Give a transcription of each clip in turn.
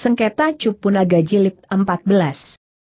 Sengketa cupu naga Jilid 14.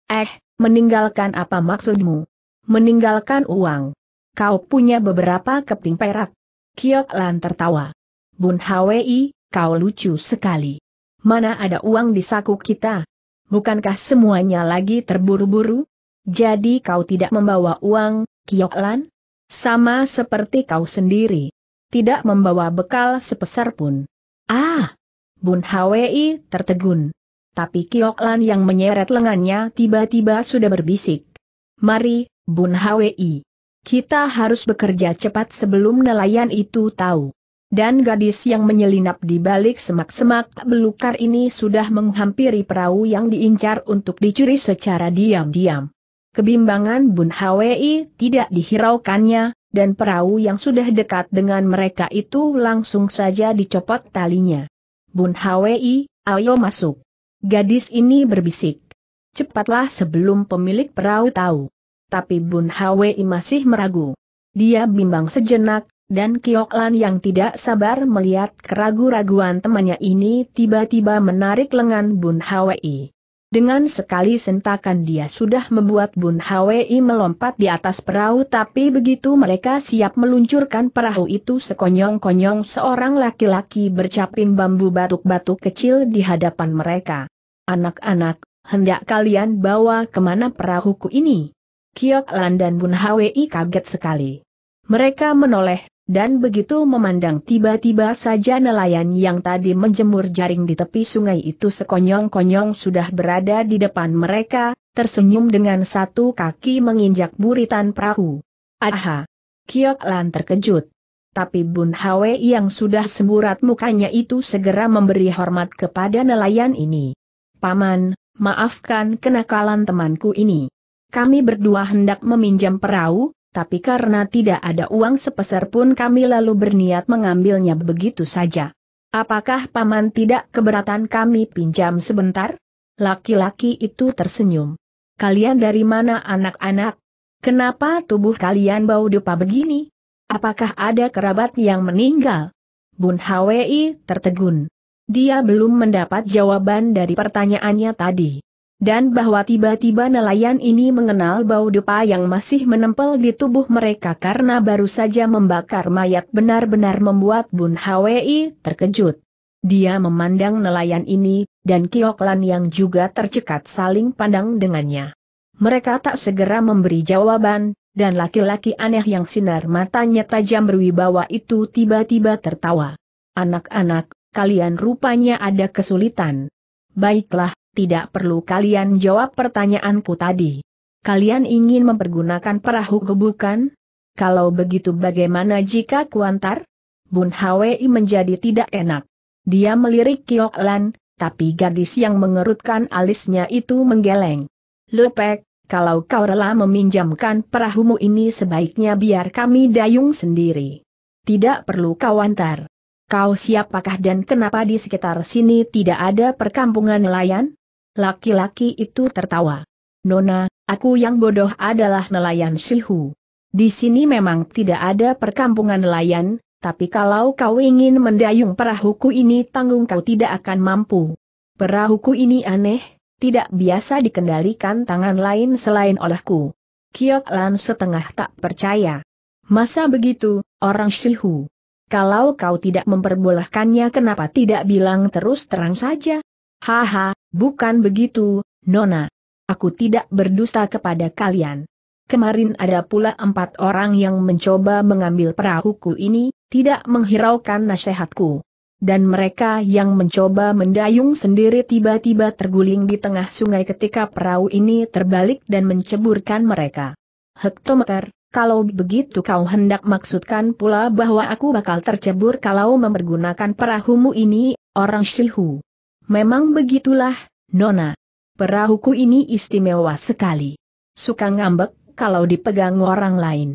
Eh, meninggalkan apa maksudmu? Meninggalkan uang. Kau punya beberapa keping perak. Kiok Lan tertawa. Bun Hwi, kau lucu sekali. Mana ada uang di saku kita? Bukankah semuanya lagi terburu-buru? Jadi kau tidak membawa uang, Kiok Lan? Sama seperti kau sendiri. Tidak membawa bekal sepeser pun. Ah, Bun Hwi tertegun. Tapi Lan yang menyeret lengannya tiba-tiba sudah berbisik. Mari, Bun Hwi. Kita harus bekerja cepat sebelum nelayan itu tahu. Dan gadis yang menyelinap di balik semak-semak belukar ini sudah menghampiri perahu yang diincar untuk dicuri secara diam-diam. Kebimbangan Bun Hwi tidak dihiraukannya, dan perahu yang sudah dekat dengan mereka itu langsung saja dicopot talinya. Bun Hwi, ayo masuk. Gadis ini berbisik. Cepatlah sebelum pemilik perahu tahu. Tapi Bun Hwi masih meragu. Dia bimbang sejenak, dan Lan yang tidak sabar melihat keragu-raguan temannya ini tiba-tiba menarik lengan Bun Hwi. Dengan sekali sentakan dia sudah membuat Bun Hwi melompat di atas perahu tapi begitu mereka siap meluncurkan perahu itu sekonyong-konyong seorang laki-laki bercaping bambu batuk-batuk kecil di hadapan mereka. Anak-anak, hendak kalian bawa kemana perahuku ini? Kiok Lan dan Bun Hwi kaget sekali. Mereka menoleh, dan begitu memandang tiba-tiba saja nelayan yang tadi menjemur jaring di tepi sungai itu sekonyong-konyong sudah berada di depan mereka, tersenyum dengan satu kaki menginjak buritan perahu. Aha! Kiok Lan terkejut. Tapi Bun Hwe yang sudah semburat mukanya itu segera memberi hormat kepada nelayan ini. Paman, maafkan kenakalan temanku ini. Kami berdua hendak meminjam perahu, tapi karena tidak ada uang sepeser pun kami lalu berniat mengambilnya begitu saja. Apakah paman tidak keberatan kami pinjam sebentar? Laki-laki itu tersenyum. Kalian dari mana anak-anak? Kenapa tubuh kalian bau dupa begini? Apakah ada kerabat yang meninggal? Bun Hwi tertegun. Dia belum mendapat jawaban dari pertanyaannya tadi dan bahwa tiba-tiba nelayan ini mengenal bau dupa yang masih menempel di tubuh mereka karena baru saja membakar mayat benar-benar membuat Bun Hwi terkejut. Dia memandang nelayan ini, dan Kioklan yang juga tercekat saling pandang dengannya. Mereka tak segera memberi jawaban, dan laki-laki aneh yang sinar matanya tajam berwibawa itu tiba-tiba tertawa. Anak-anak, kalian rupanya ada kesulitan. Baiklah, tidak perlu kalian jawab pertanyaanku tadi. Kalian ingin mempergunakan perahu gebukan? Kalau begitu bagaimana jika kuantar? Bun Hwi menjadi tidak enak. Dia melirik Kiok Lan, tapi gadis yang mengerutkan alisnya itu menggeleng. Lepek, kalau kau rela meminjamkan perahumu ini sebaiknya biar kami dayung sendiri. Tidak perlu kau antar. Kau siapakah dan kenapa di sekitar sini tidak ada perkampungan nelayan? Laki-laki itu tertawa. Nona, aku yang bodoh adalah nelayan Sihu. Di sini memang tidak ada perkampungan nelayan, tapi kalau kau ingin mendayung perahuku ini tanggung kau tidak akan mampu. Perahuku ini aneh, tidak biasa dikendalikan tangan lain selain olehku. Kiok Lan setengah tak percaya. Masa begitu, orang Sihu? Kalau kau tidak memperbolehkannya kenapa tidak bilang terus terang saja? Haha, Bukan begitu, Nona. Aku tidak berdusta kepada kalian. Kemarin ada pula empat orang yang mencoba mengambil perahuku ini, tidak menghiraukan nasihatku. Dan mereka yang mencoba mendayung sendiri tiba-tiba terguling di tengah sungai ketika perahu ini terbalik dan menceburkan mereka. Hektometer, kalau begitu kau hendak maksudkan pula bahwa aku bakal tercebur kalau mempergunakan perahumu ini, orang Shihu. Memang begitulah, Nona, perahuku ini istimewa sekali. Suka ngambek kalau dipegang orang lain.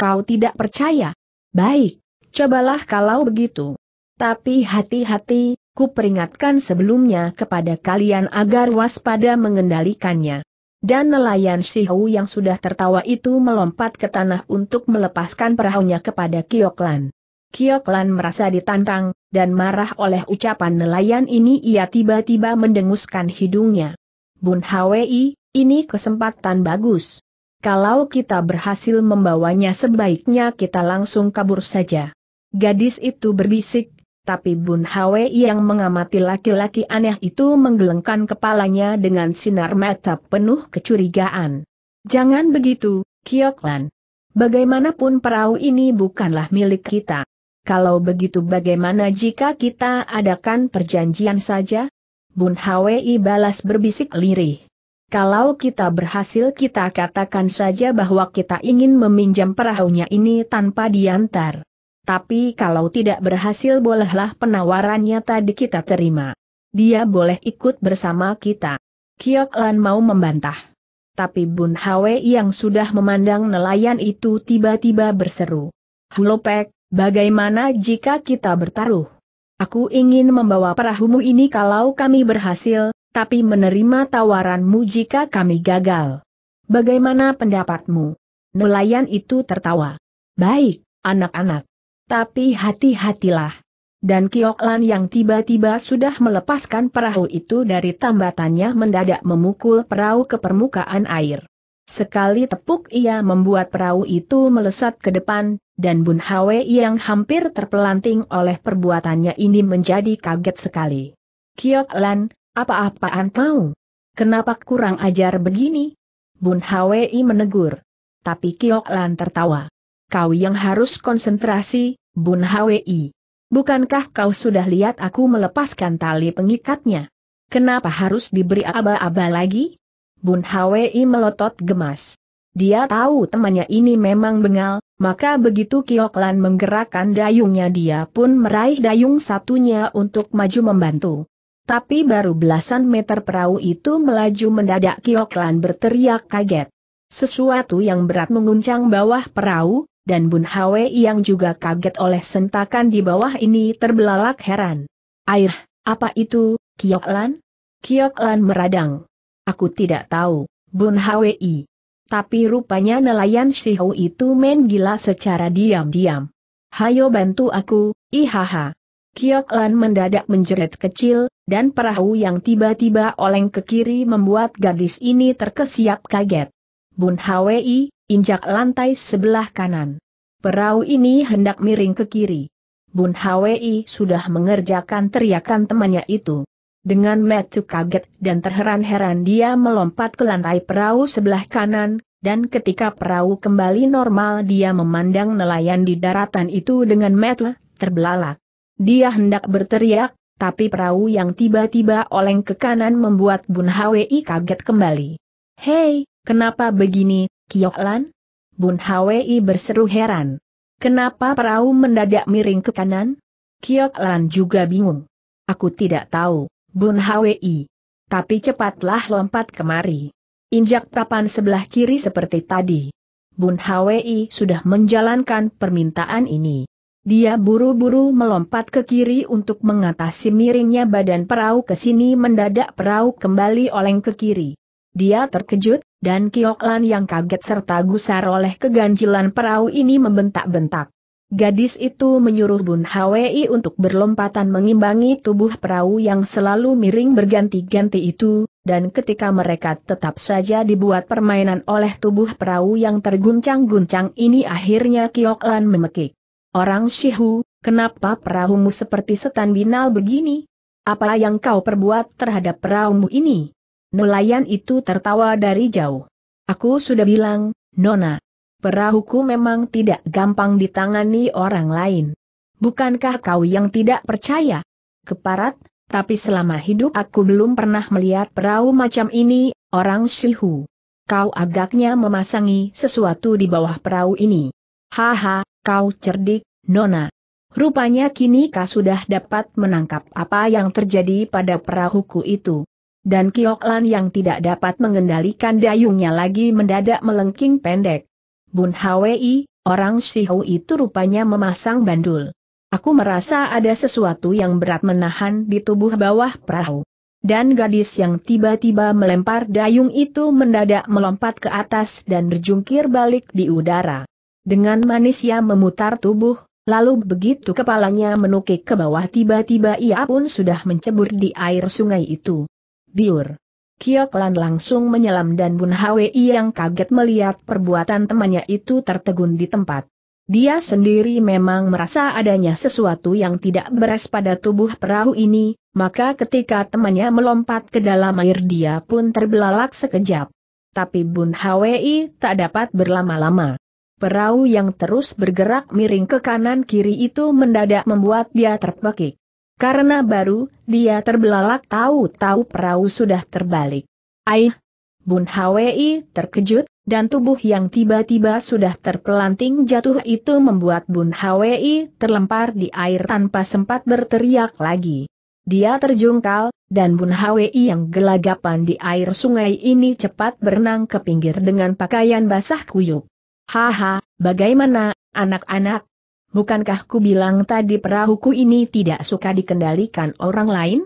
Kau tidak percaya? Baik, cobalah kalau begitu. Tapi hati-hati, ku peringatkan sebelumnya kepada kalian agar waspada mengendalikannya. Dan nelayan Si Hu yang sudah tertawa itu melompat ke tanah untuk melepaskan perahunya kepada Kioklan. Kioklan merasa ditantang, dan marah oleh ucapan nelayan ini ia tiba-tiba mendenguskan hidungnya. Bun Hwi, ini kesempatan bagus. Kalau kita berhasil membawanya sebaiknya kita langsung kabur saja. Gadis itu berbisik, tapi Bun Hwi yang mengamati laki-laki aneh itu menggelengkan kepalanya dengan sinar mata penuh kecurigaan. Jangan begitu, Kioklan. Bagaimanapun perahu ini bukanlah milik kita. Kalau begitu bagaimana jika kita adakan perjanjian saja? Bun Hwi balas berbisik lirih. Kalau kita berhasil kita katakan saja bahwa kita ingin meminjam perahunya ini tanpa diantar. Tapi kalau tidak berhasil bolehlah penawarannya tadi kita terima. Dia boleh ikut bersama kita. Kiok Lan mau membantah. Tapi Bun Hwi yang sudah memandang nelayan itu tiba-tiba berseru. Hulopek, Bagaimana jika kita bertaruh? Aku ingin membawa perahumu ini kalau kami berhasil, tapi menerima tawaranmu jika kami gagal. Bagaimana pendapatmu? Nelayan itu tertawa. Baik, anak-anak. Tapi hati-hatilah. Dan Kioklan yang tiba-tiba sudah melepaskan perahu itu dari tambatannya mendadak memukul perahu ke permukaan air. Sekali tepuk ia membuat perahu itu melesat ke depan, dan Bun Hwe yang hampir terpelanting oleh perbuatannya ini menjadi kaget sekali. Kiok Lan, apa-apaan kau? Kenapa kurang ajar begini? Bun Hwe menegur. Tapi Kiok Lan tertawa. Kau yang harus konsentrasi, Bun Hwe. Bukankah kau sudah lihat aku melepaskan tali pengikatnya? Kenapa harus diberi aba-aba lagi? Bun Hwi melotot gemas. Dia tahu temannya ini memang bengal, maka begitu Kioklan menggerakkan dayungnya dia pun meraih dayung satunya untuk maju membantu. Tapi baru belasan meter perahu itu melaju mendadak Kioklan berteriak kaget. Sesuatu yang berat menguncang bawah perahu, dan Bun Hawe yang juga kaget oleh sentakan di bawah ini terbelalak heran. Air, apa itu, Kioklan? Kioklan meradang. Aku tidak tahu, Bun Hwi. Tapi rupanya nelayan Shihou itu main gila secara diam-diam. Hayo bantu aku, ihaha. Kiok Lan mendadak menjerit kecil, dan perahu yang tiba-tiba oleng ke kiri membuat gadis ini terkesiap kaget. Bun Hwi, injak lantai sebelah kanan. Perahu ini hendak miring ke kiri. Bun Hwi sudah mengerjakan teriakan temannya itu. Dengan metu kaget dan terheran-heran dia melompat ke lantai perahu sebelah kanan, dan ketika perahu kembali normal dia memandang nelayan di daratan itu dengan metu, terbelalak. Dia hendak berteriak, tapi perahu yang tiba-tiba oleng ke kanan membuat Bun Hwi kaget kembali. Hei, kenapa begini, Lan? Bun Hwi berseru heran. Kenapa perahu mendadak miring ke kanan? Lan juga bingung. Aku tidak tahu. Bun Hwi. Tapi cepatlah lompat kemari. Injak papan sebelah kiri seperti tadi. Bun Hwi sudah menjalankan permintaan ini. Dia buru-buru melompat ke kiri untuk mengatasi miringnya badan perahu ke sini mendadak perahu kembali oleng ke kiri. Dia terkejut, dan Kioklan yang kaget serta gusar oleh keganjilan perahu ini membentak-bentak. Gadis itu menyuruh Bun Hwi untuk berlompatan mengimbangi tubuh perahu yang selalu miring berganti-ganti itu, dan ketika mereka tetap saja dibuat permainan oleh tubuh perahu yang terguncang-guncang ini akhirnya Kiok Lan memekik. Orang Shihu, kenapa perahumu seperti setan binal begini? Apa yang kau perbuat terhadap perahumu ini? Nelayan itu tertawa dari jauh. Aku sudah bilang, Nona, perahuku memang tidak gampang ditangani orang lain. Bukankah kau yang tidak percaya? Keparat, tapi selama hidup aku belum pernah melihat perahu macam ini, orang Shihu. Kau agaknya memasangi sesuatu di bawah perahu ini. Haha, kau cerdik, Nona. Rupanya kini kau sudah dapat menangkap apa yang terjadi pada perahuku itu. Dan Kioklan yang tidak dapat mengendalikan dayungnya lagi mendadak melengking pendek. Bun Hwi, orang Sihu itu rupanya memasang bandul. Aku merasa ada sesuatu yang berat menahan di tubuh bawah perahu. Dan gadis yang tiba-tiba melempar dayung itu mendadak melompat ke atas dan berjungkir balik di udara. Dengan manis ia memutar tubuh, lalu begitu kepalanya menukik ke bawah tiba-tiba ia pun sudah mencebur di air sungai itu. Biur. Kiok Lan langsung menyelam dan Bun Hwi yang kaget melihat perbuatan temannya itu tertegun di tempat. Dia sendiri memang merasa adanya sesuatu yang tidak beres pada tubuh perahu ini, maka ketika temannya melompat ke dalam air dia pun terbelalak sekejap. Tapi Bun Hwi tak dapat berlama-lama. Perahu yang terus bergerak miring ke kanan kiri itu mendadak membuat dia terpekik. Karena baru, dia terbelalak tahu-tahu perahu sudah terbalik. Aih! Bun Hwi terkejut, dan tubuh yang tiba-tiba sudah terpelanting jatuh itu membuat Bun Hwi terlempar di air tanpa sempat berteriak lagi. Dia terjungkal, dan Bun Hwi yang gelagapan di air sungai ini cepat berenang ke pinggir dengan pakaian basah kuyup. Haha, bagaimana, anak-anak, Bukankah ku bilang tadi perahuku ini tidak suka dikendalikan orang lain?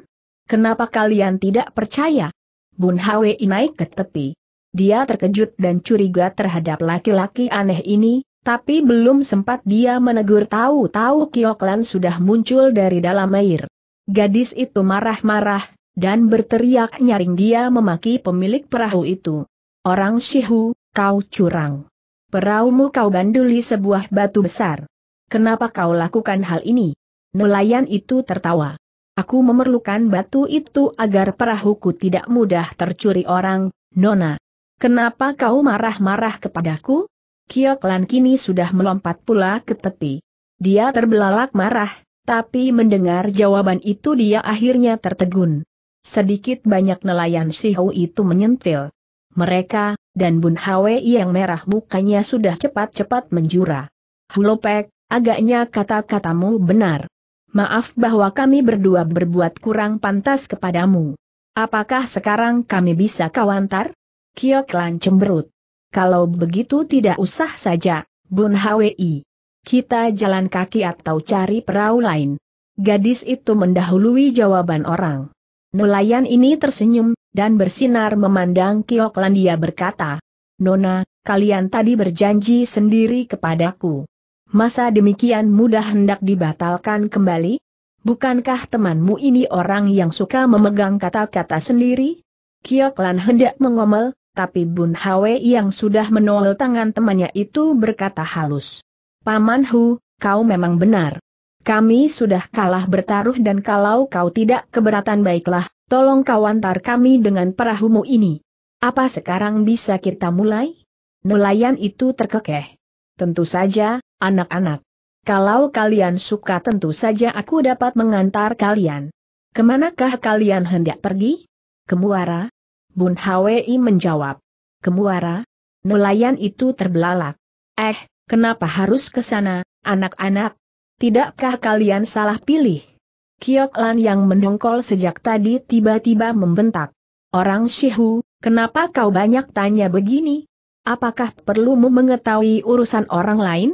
Kenapa kalian tidak percaya? Bun Hwi naik ke tepi. Dia terkejut dan curiga terhadap laki-laki aneh ini, tapi belum sempat dia menegur tahu-tahu Kioklan sudah muncul dari dalam air. Gadis itu marah-marah, dan berteriak nyaring dia memaki pemilik perahu itu. Orang Shihu, kau curang. Perahumu kau banduli sebuah batu besar. Kenapa kau lakukan hal ini? Nelayan itu tertawa. Aku memerlukan batu itu agar perahuku tidak mudah tercuri orang, Nona. Kenapa kau marah-marah kepadaku? Kioklan kini sudah melompat pula ke tepi. Dia terbelalak marah, tapi mendengar jawaban itu dia akhirnya tertegun. Sedikit banyak nelayan Sihau itu menyentil. Mereka, dan Bun Hwe yang merah mukanya sudah cepat-cepat menjura. Hulopek, Agaknya kata-katamu benar. Maaf bahwa kami berdua berbuat kurang pantas kepadamu. Apakah sekarang kami bisa kawantar? Kiok Klan cemberut. Kalau begitu tidak usah saja, Bun Hwi. Kita jalan kaki atau cari perahu lain. Gadis itu mendahului jawaban orang. Nelayan ini tersenyum, dan bersinar memandang Kiok Klan dia berkata, Nona, kalian tadi berjanji sendiri kepadaku masa demikian mudah hendak dibatalkan kembali? Bukankah temanmu ini orang yang suka memegang kata-kata sendiri? Kiok Lan hendak mengomel, tapi Bun Hwe yang sudah menolak tangan temannya itu berkata halus. Paman Hu, kau memang benar. Kami sudah kalah bertaruh dan kalau kau tidak keberatan baiklah, tolong kau antar kami dengan perahumu ini. Apa sekarang bisa kita mulai? Nelayan itu terkekeh. Tentu saja, Anak-anak, kalau kalian suka tentu saja aku dapat mengantar kalian. Kemanakah kalian hendak pergi? Kemuara? Bun Hwi menjawab. Kemuara? Nelayan itu terbelalak. Eh, kenapa harus ke sana, anak-anak? Tidakkah kalian salah pilih? Kiok Lan yang mendongkol sejak tadi tiba-tiba membentak. Orang Shihu, kenapa kau banyak tanya begini? Apakah perlumu mengetahui urusan orang lain?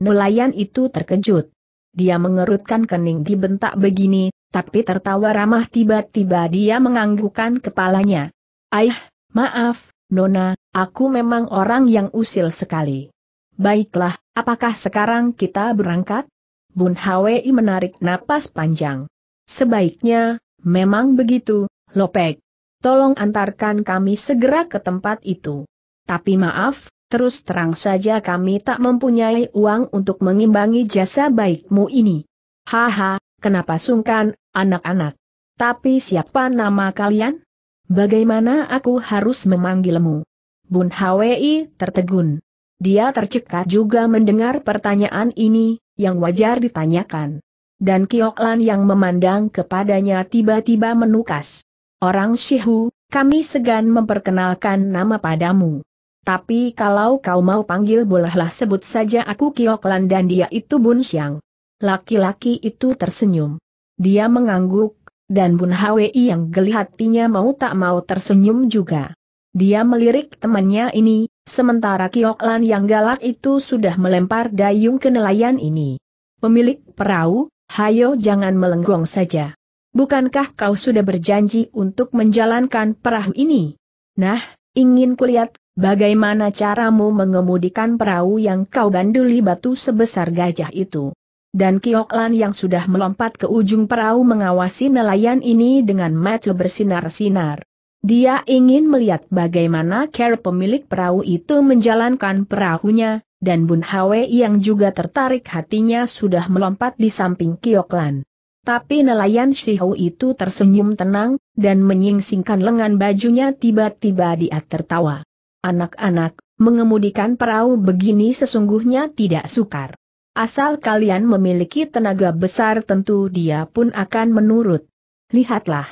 Nelayan itu terkejut. Dia mengerutkan kening dibentak begini, tapi tertawa ramah tiba-tiba dia menganggukkan kepalanya. Aih, maaf, Nona, aku memang orang yang usil sekali. Baiklah, apakah sekarang kita berangkat? Bun Hwi menarik napas panjang. Sebaiknya, memang begitu, Lopek. Tolong antarkan kami segera ke tempat itu. Tapi maaf, Terus terang saja kami tak mempunyai uang untuk mengimbangi jasa baikmu ini. Haha, kenapa sungkan, anak-anak? Tapi siapa nama kalian? Bagaimana aku harus memanggilmu? Bun Hwi tertegun. Dia tercekat juga mendengar pertanyaan ini, yang wajar ditanyakan. Dan Kioklan yang memandang kepadanya tiba-tiba menukas. Orang Shihu, kami segan memperkenalkan nama padamu. Tapi kalau kau mau panggil bolehlah sebut saja aku Kioklan dan dia itu Bun Xiang. Laki-laki itu tersenyum. Dia mengangguk, dan Bun Hwi yang geli hatinya mau tak mau tersenyum juga. Dia melirik temannya ini, sementara Kioklan yang galak itu sudah melempar dayung ke nelayan ini. Pemilik perahu, hayo jangan melenggong saja. Bukankah kau sudah berjanji untuk menjalankan perahu ini? Nah, ingin kulihat Bagaimana caramu mengemudikan perahu yang kau banduli batu sebesar gajah itu? Dan Kioklan yang sudah melompat ke ujung perahu mengawasi nelayan ini dengan mata bersinar-sinar. Dia ingin melihat bagaimana care pemilik perahu itu menjalankan perahunya, dan Bun Hwe yang juga tertarik hatinya sudah melompat di samping Kioklan. Tapi nelayan Shihou itu tersenyum tenang, dan menyingsingkan lengan bajunya tiba-tiba dia tertawa anak-anak, mengemudikan perahu begini sesungguhnya tidak sukar. Asal kalian memiliki tenaga besar tentu dia pun akan menurut. Lihatlah.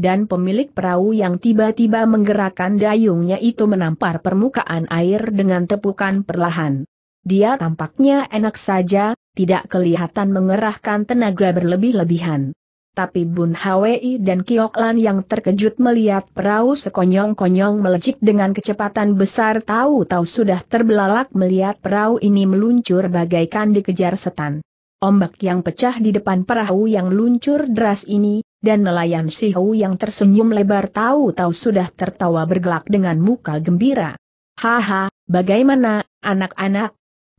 Dan pemilik perahu yang tiba-tiba menggerakkan dayungnya itu menampar permukaan air dengan tepukan perlahan. Dia tampaknya enak saja, tidak kelihatan mengerahkan tenaga berlebih-lebihan. Tapi Bun Hwi dan Kioklan yang terkejut melihat perahu sekonyong-konyong melejit dengan kecepatan besar tahu-tahu sudah terbelalak melihat perahu ini meluncur bagaikan dikejar setan. Ombak yang pecah di depan perahu yang luncur deras ini, dan nelayan Si Hou yang tersenyum lebar tahu-tahu sudah tertawa bergelak dengan muka gembira. Haha, bagaimana, anak-anak?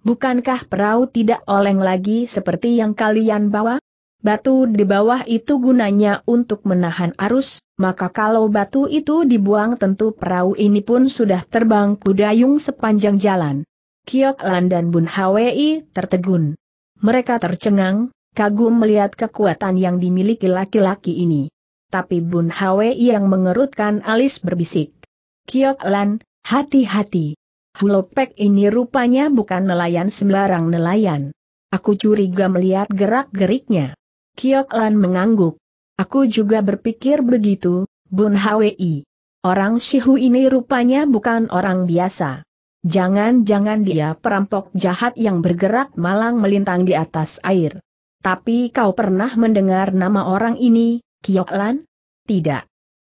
Bukankah perahu tidak oleng lagi seperti yang kalian bawa? Batu di bawah itu gunanya untuk menahan arus, maka kalau batu itu dibuang tentu perahu ini pun sudah terbang kudayung sepanjang jalan. Kiok Lan dan Bun Hwi tertegun. Mereka tercengang, kagum melihat kekuatan yang dimiliki laki-laki ini. Tapi Bun Hwi yang mengerutkan alis berbisik. Kiok Lan, hati-hati. Hulopek ini rupanya bukan nelayan sembarang nelayan. Aku curiga melihat gerak-geriknya. Kiok Lan mengangguk. Aku juga berpikir begitu, Bun Hwi. Orang Shihu ini rupanya bukan orang biasa. Jangan-jangan dia perampok jahat yang bergerak malang melintang di atas air. Tapi kau pernah mendengar nama orang ini, Lan? Tidak.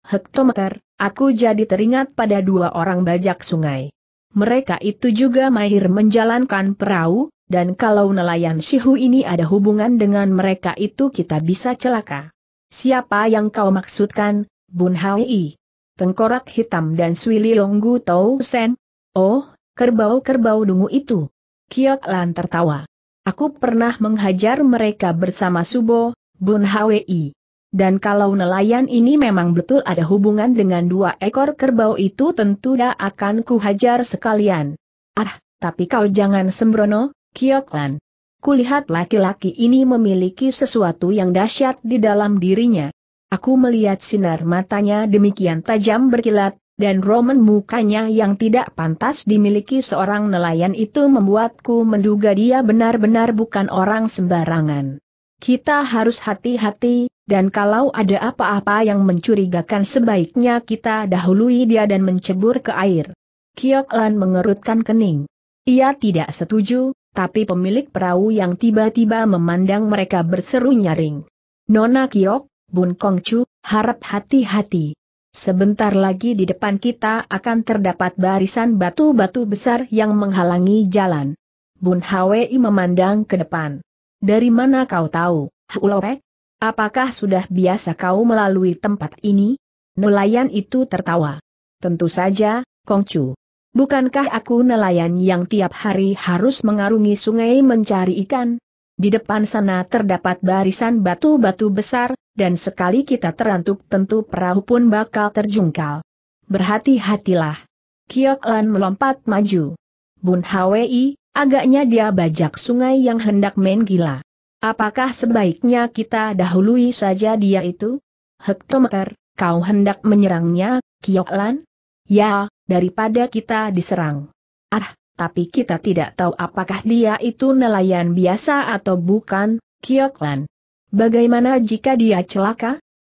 Hektometer, aku jadi teringat pada dua orang bajak sungai. Mereka itu juga mahir menjalankan perahu, dan kalau nelayan Shihu ini ada hubungan dengan mereka itu kita bisa celaka. Siapa yang kau maksudkan, Bun Hai? Tengkorak hitam dan Sui longgu Tau Sen? Oh, kerbau-kerbau dungu itu. Kiok Lan tertawa. Aku pernah menghajar mereka bersama Subo, Bun Hwi. Dan kalau nelayan ini memang betul ada hubungan dengan dua ekor kerbau itu tentu dah akan kuhajar sekalian. Ah, tapi kau jangan sembrono, Kioklan. Kulihat laki-laki ini memiliki sesuatu yang dahsyat di dalam dirinya. Aku melihat sinar matanya demikian tajam berkilat, dan roman mukanya yang tidak pantas dimiliki seorang nelayan itu membuatku menduga dia benar-benar bukan orang sembarangan. Kita harus hati-hati, dan kalau ada apa-apa yang mencurigakan sebaiknya kita dahului dia dan mencebur ke air. Kioklan mengerutkan kening. Ia tidak setuju, tapi pemilik perahu yang tiba-tiba memandang mereka berseru nyaring. Nona Kiok, Bun Chu, harap hati-hati. Sebentar lagi di depan kita akan terdapat barisan batu-batu besar yang menghalangi jalan. Bun Hwi memandang ke depan. Dari mana kau tahu, Hulorek? Apakah sudah biasa kau melalui tempat ini? Nelayan itu tertawa. Tentu saja, Kongcu. Bukankah aku nelayan yang tiap hari harus mengarungi sungai mencari ikan? Di depan sana terdapat barisan batu-batu besar, dan sekali kita terantuk tentu perahu pun bakal terjungkal. Berhati-hatilah. Kiok Lan melompat maju. Bun Hwi, agaknya dia bajak sungai yang hendak main gila. Apakah sebaiknya kita dahului saja dia itu? Hektometer, kau hendak menyerangnya, Kiok Lan? Ya, daripada kita diserang. Ah, tapi kita tidak tahu apakah dia itu nelayan biasa atau bukan, Kioklan. Bagaimana jika dia celaka?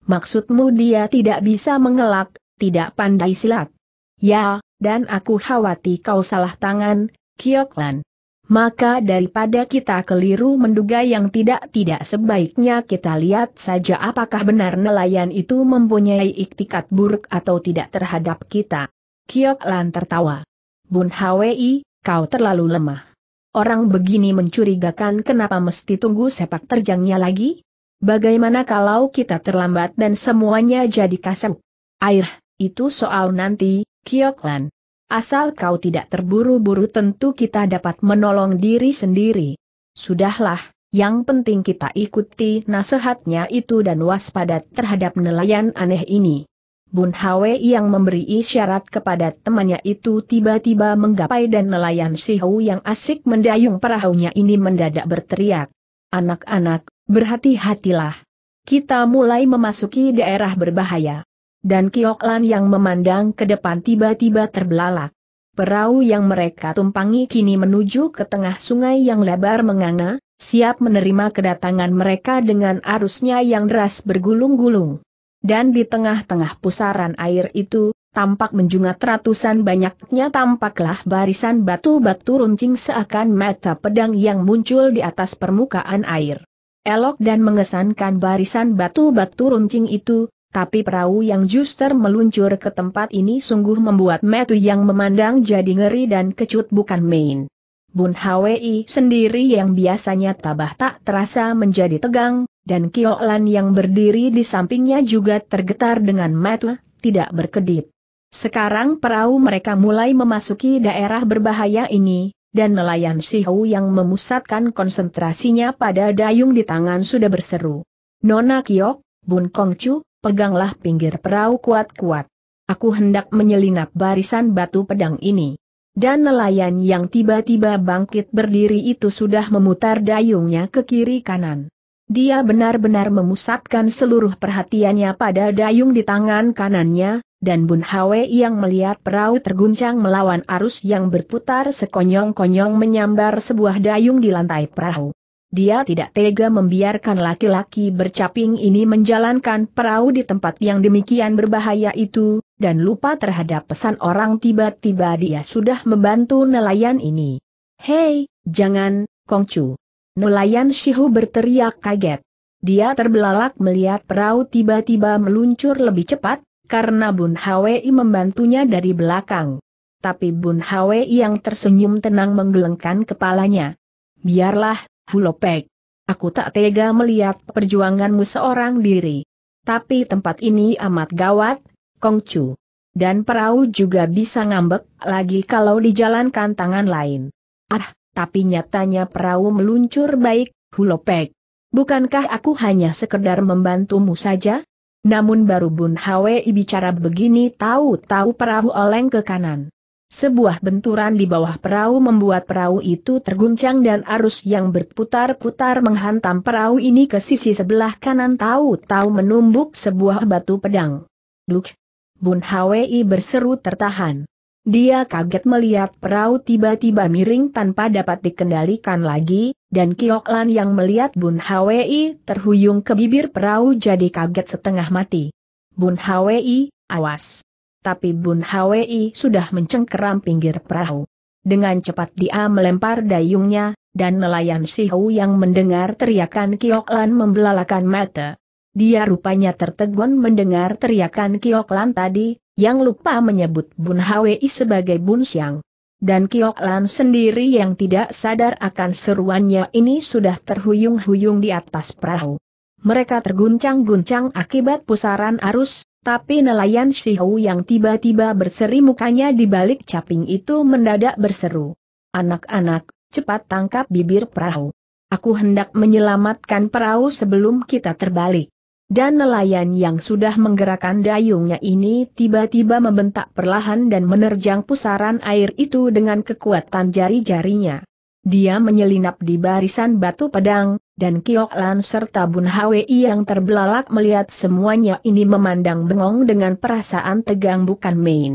Maksudmu dia tidak bisa mengelak, tidak pandai silat? Ya, dan aku khawatir kau salah tangan, Kioklan. Maka daripada kita keliru menduga yang tidak-tidak sebaiknya kita lihat saja apakah benar nelayan itu mempunyai iktikat buruk atau tidak terhadap kita. Kiok Lan tertawa. Bun Hwi, kau terlalu lemah. Orang begini mencurigakan kenapa mesti tunggu sepak terjangnya lagi? Bagaimana kalau kita terlambat dan semuanya jadi kasar? Air, itu soal nanti, Kiok Lan. Asal kau tidak terburu-buru tentu kita dapat menolong diri sendiri. Sudahlah, yang penting kita ikuti nasihatnya itu dan waspada terhadap nelayan aneh ini. Bun Hwe yang memberi isyarat kepada temannya itu tiba-tiba menggapai dan nelayan Si Hou yang asik mendayung perahunya ini mendadak berteriak. Anak-anak, berhati-hatilah. Kita mulai memasuki daerah berbahaya. Dan Lan yang memandang ke depan tiba-tiba terbelalak. Perahu yang mereka tumpangi kini menuju ke tengah sungai yang lebar menganga, siap menerima kedatangan mereka dengan arusnya yang deras bergulung-gulung. Dan di tengah-tengah pusaran air itu, tampak menjungat ratusan banyaknya tampaklah barisan batu-batu runcing seakan mata pedang yang muncul di atas permukaan air. Elok dan mengesankan barisan batu-batu runcing itu, tapi perahu yang justru meluncur ke tempat ini sungguh membuat metu yang memandang jadi ngeri dan kecut bukan main. Bun Hwi sendiri yang biasanya tabah tak terasa menjadi tegang, dan Kio Lan yang berdiri di sampingnya juga tergetar dengan mata, tidak berkedip. Sekarang perahu mereka mulai memasuki daerah berbahaya ini, dan nelayan Sihu yang memusatkan konsentrasinya pada dayung di tangan sudah berseru. Nona Kio, Bun Kongcu, peganglah pinggir perahu kuat-kuat. Aku hendak menyelinap barisan batu pedang ini. Dan nelayan yang tiba-tiba bangkit berdiri itu sudah memutar dayungnya ke kiri kanan. Dia benar-benar memusatkan seluruh perhatiannya pada dayung di tangan kanannya, dan Bun Hwe yang melihat perahu terguncang melawan arus yang berputar sekonyong-konyong menyambar sebuah dayung di lantai perahu. Dia tidak tega membiarkan laki-laki bercaping ini menjalankan perahu di tempat yang demikian berbahaya itu, dan lupa terhadap pesan orang tiba-tiba dia sudah membantu nelayan ini. Hei, jangan, Kongcu. Nelayan Shihu berteriak kaget. Dia terbelalak melihat perahu tiba-tiba meluncur lebih cepat, karena Bun Hwi membantunya dari belakang. Tapi Bun Hwi yang tersenyum tenang menggelengkan kepalanya. Biarlah, Hulopek. Aku tak tega melihat perjuanganmu seorang diri. Tapi tempat ini amat gawat, Kongcu. Dan perahu juga bisa ngambek lagi kalau dijalankan tangan lain. Ah, tapi nyatanya perahu meluncur baik, Hulopek. Bukankah aku hanya sekedar membantumu saja? Namun baru Bun Hwi bicara begini tahu-tahu perahu oleng ke kanan. Sebuah benturan di bawah perahu membuat perahu itu terguncang dan arus yang berputar-putar menghantam perahu ini ke sisi sebelah kanan tahu-tahu menumbuk sebuah batu pedang. Duk! Bun Hwi berseru tertahan. Dia kaget melihat perahu tiba-tiba miring tanpa dapat dikendalikan lagi, dan Kioklan yang melihat Bun Hwi terhuyung ke bibir perahu jadi kaget setengah mati. Bun Hwi, awas! Tapi Bun Hwi sudah mencengkeram pinggir perahu. Dengan cepat dia melempar dayungnya, dan nelayan Hou yang mendengar teriakan Kioklan membelalakan mata. Dia rupanya tertegun mendengar teriakan Kioklan tadi, yang lupa menyebut Bun Hwi sebagai Bun siang, Dan Kiok Lan sendiri yang tidak sadar akan seruannya ini sudah terhuyung-huyung di atas perahu. Mereka terguncang-guncang akibat pusaran arus, tapi nelayan Shihou yang tiba-tiba berseri mukanya di balik caping itu mendadak berseru. Anak-anak, cepat tangkap bibir perahu. Aku hendak menyelamatkan perahu sebelum kita terbalik. Dan nelayan yang sudah menggerakkan dayungnya ini tiba-tiba membentak perlahan dan menerjang pusaran air itu dengan kekuatan jari-jarinya. Dia menyelinap di barisan batu pedang, dan Kiok Lan serta Bun Hwi yang terbelalak melihat semuanya ini memandang bengong dengan perasaan tegang bukan main.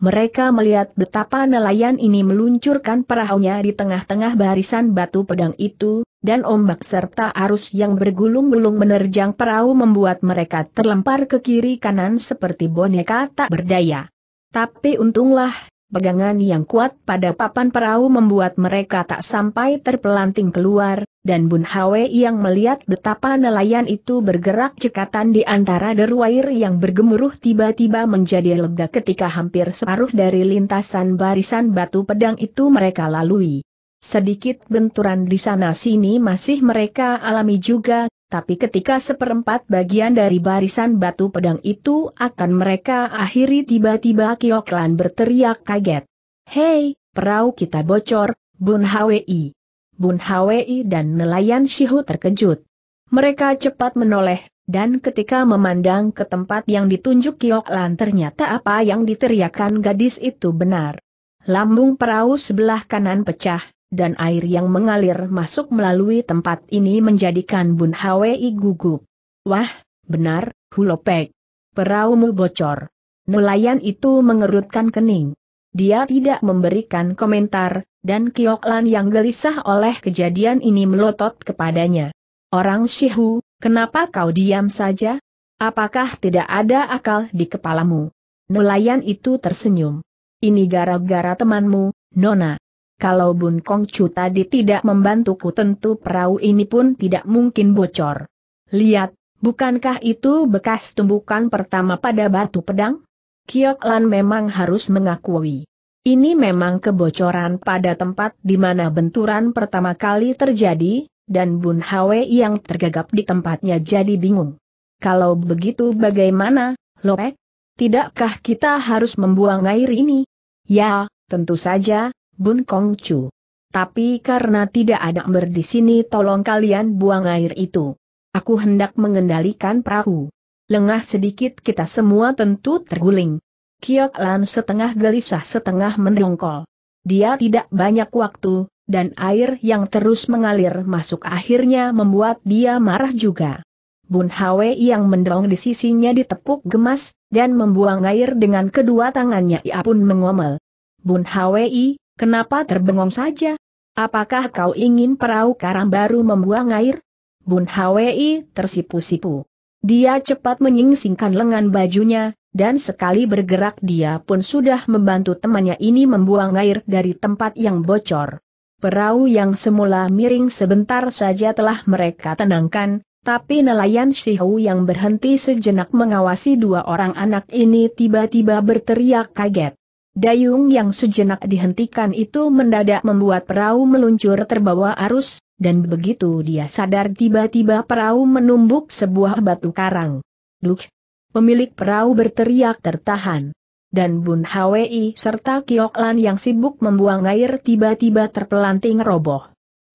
Mereka melihat betapa nelayan ini meluncurkan perahunya di tengah-tengah barisan batu pedang itu, dan ombak serta arus yang bergulung-gulung menerjang perahu membuat mereka terlempar ke kiri kanan seperti boneka tak berdaya. Tapi untunglah, pegangan yang kuat pada papan perahu membuat mereka tak sampai terpelanting keluar, dan Bun Hwe yang melihat betapa nelayan itu bergerak cekatan di antara deru air yang bergemuruh tiba-tiba menjadi lega ketika hampir separuh dari lintasan barisan batu pedang itu mereka lalui. Sedikit benturan di sana-sini masih mereka alami juga, tapi ketika seperempat bagian dari barisan batu pedang itu akan mereka akhiri tiba-tiba Kioklan berteriak kaget. Hei, perahu kita bocor, Bun Hwi. Bun Hwi dan nelayan Shihu terkejut. Mereka cepat menoleh, dan ketika memandang ke tempat yang ditunjuk Kioklan ternyata apa yang diteriakkan gadis itu benar. Lambung perahu sebelah kanan pecah, dan air yang mengalir masuk melalui tempat ini menjadikan Bun Hwei gugup. Wah, benar, Hulopek. Peraumu bocor. Nelayan itu mengerutkan kening. Dia tidak memberikan komentar, dan Kioklan yang gelisah oleh kejadian ini melotot kepadanya. Orang Shihu, kenapa kau diam saja? Apakah tidak ada akal di kepalamu? Nelayan itu tersenyum. Ini gara-gara temanmu, Nona. Kalau Bun Kong Chu tadi tidak membantuku tentu perahu ini pun tidak mungkin bocor. Lihat, bukankah itu bekas tumbukan pertama pada batu pedang? Kiok Lan memang harus mengakui. Ini memang kebocoran pada tempat di mana benturan pertama kali terjadi, dan Bun Hwe yang tergagap di tempatnya jadi bingung. Kalau begitu bagaimana, Lopek? Tidakkah kita harus membuang air ini? Ya, tentu saja, Bun Kong Chu. Tapi karena tidak ada ember di sini tolong kalian buang air itu. Aku hendak mengendalikan perahu. Lengah sedikit kita semua tentu terguling. Kiok Lan setengah gelisah setengah mendongkol. Dia tidak banyak waktu, dan air yang terus mengalir masuk akhirnya membuat dia marah juga. Bun Hwe yang mendorong di sisinya ditepuk gemas, dan membuang air dengan kedua tangannya ia pun mengomel. Bun Hwe Kenapa terbengong saja? Apakah kau ingin perahu karang baru membuang air? Bun Hwi tersipu-sipu. Dia cepat menyingsingkan lengan bajunya, dan sekali bergerak dia pun sudah membantu temannya ini membuang air dari tempat yang bocor. Perahu yang semula miring sebentar saja telah mereka tenangkan, tapi nelayan Shihou yang berhenti sejenak mengawasi dua orang anak ini tiba-tiba berteriak kaget. Dayung yang sejenak dihentikan itu mendadak membuat perahu meluncur terbawa arus, dan begitu dia sadar tiba-tiba perahu menumbuk sebuah batu karang. Duk! Pemilik perahu berteriak tertahan. Dan Bun Hwi serta Kioklan yang sibuk membuang air tiba-tiba terpelanting roboh.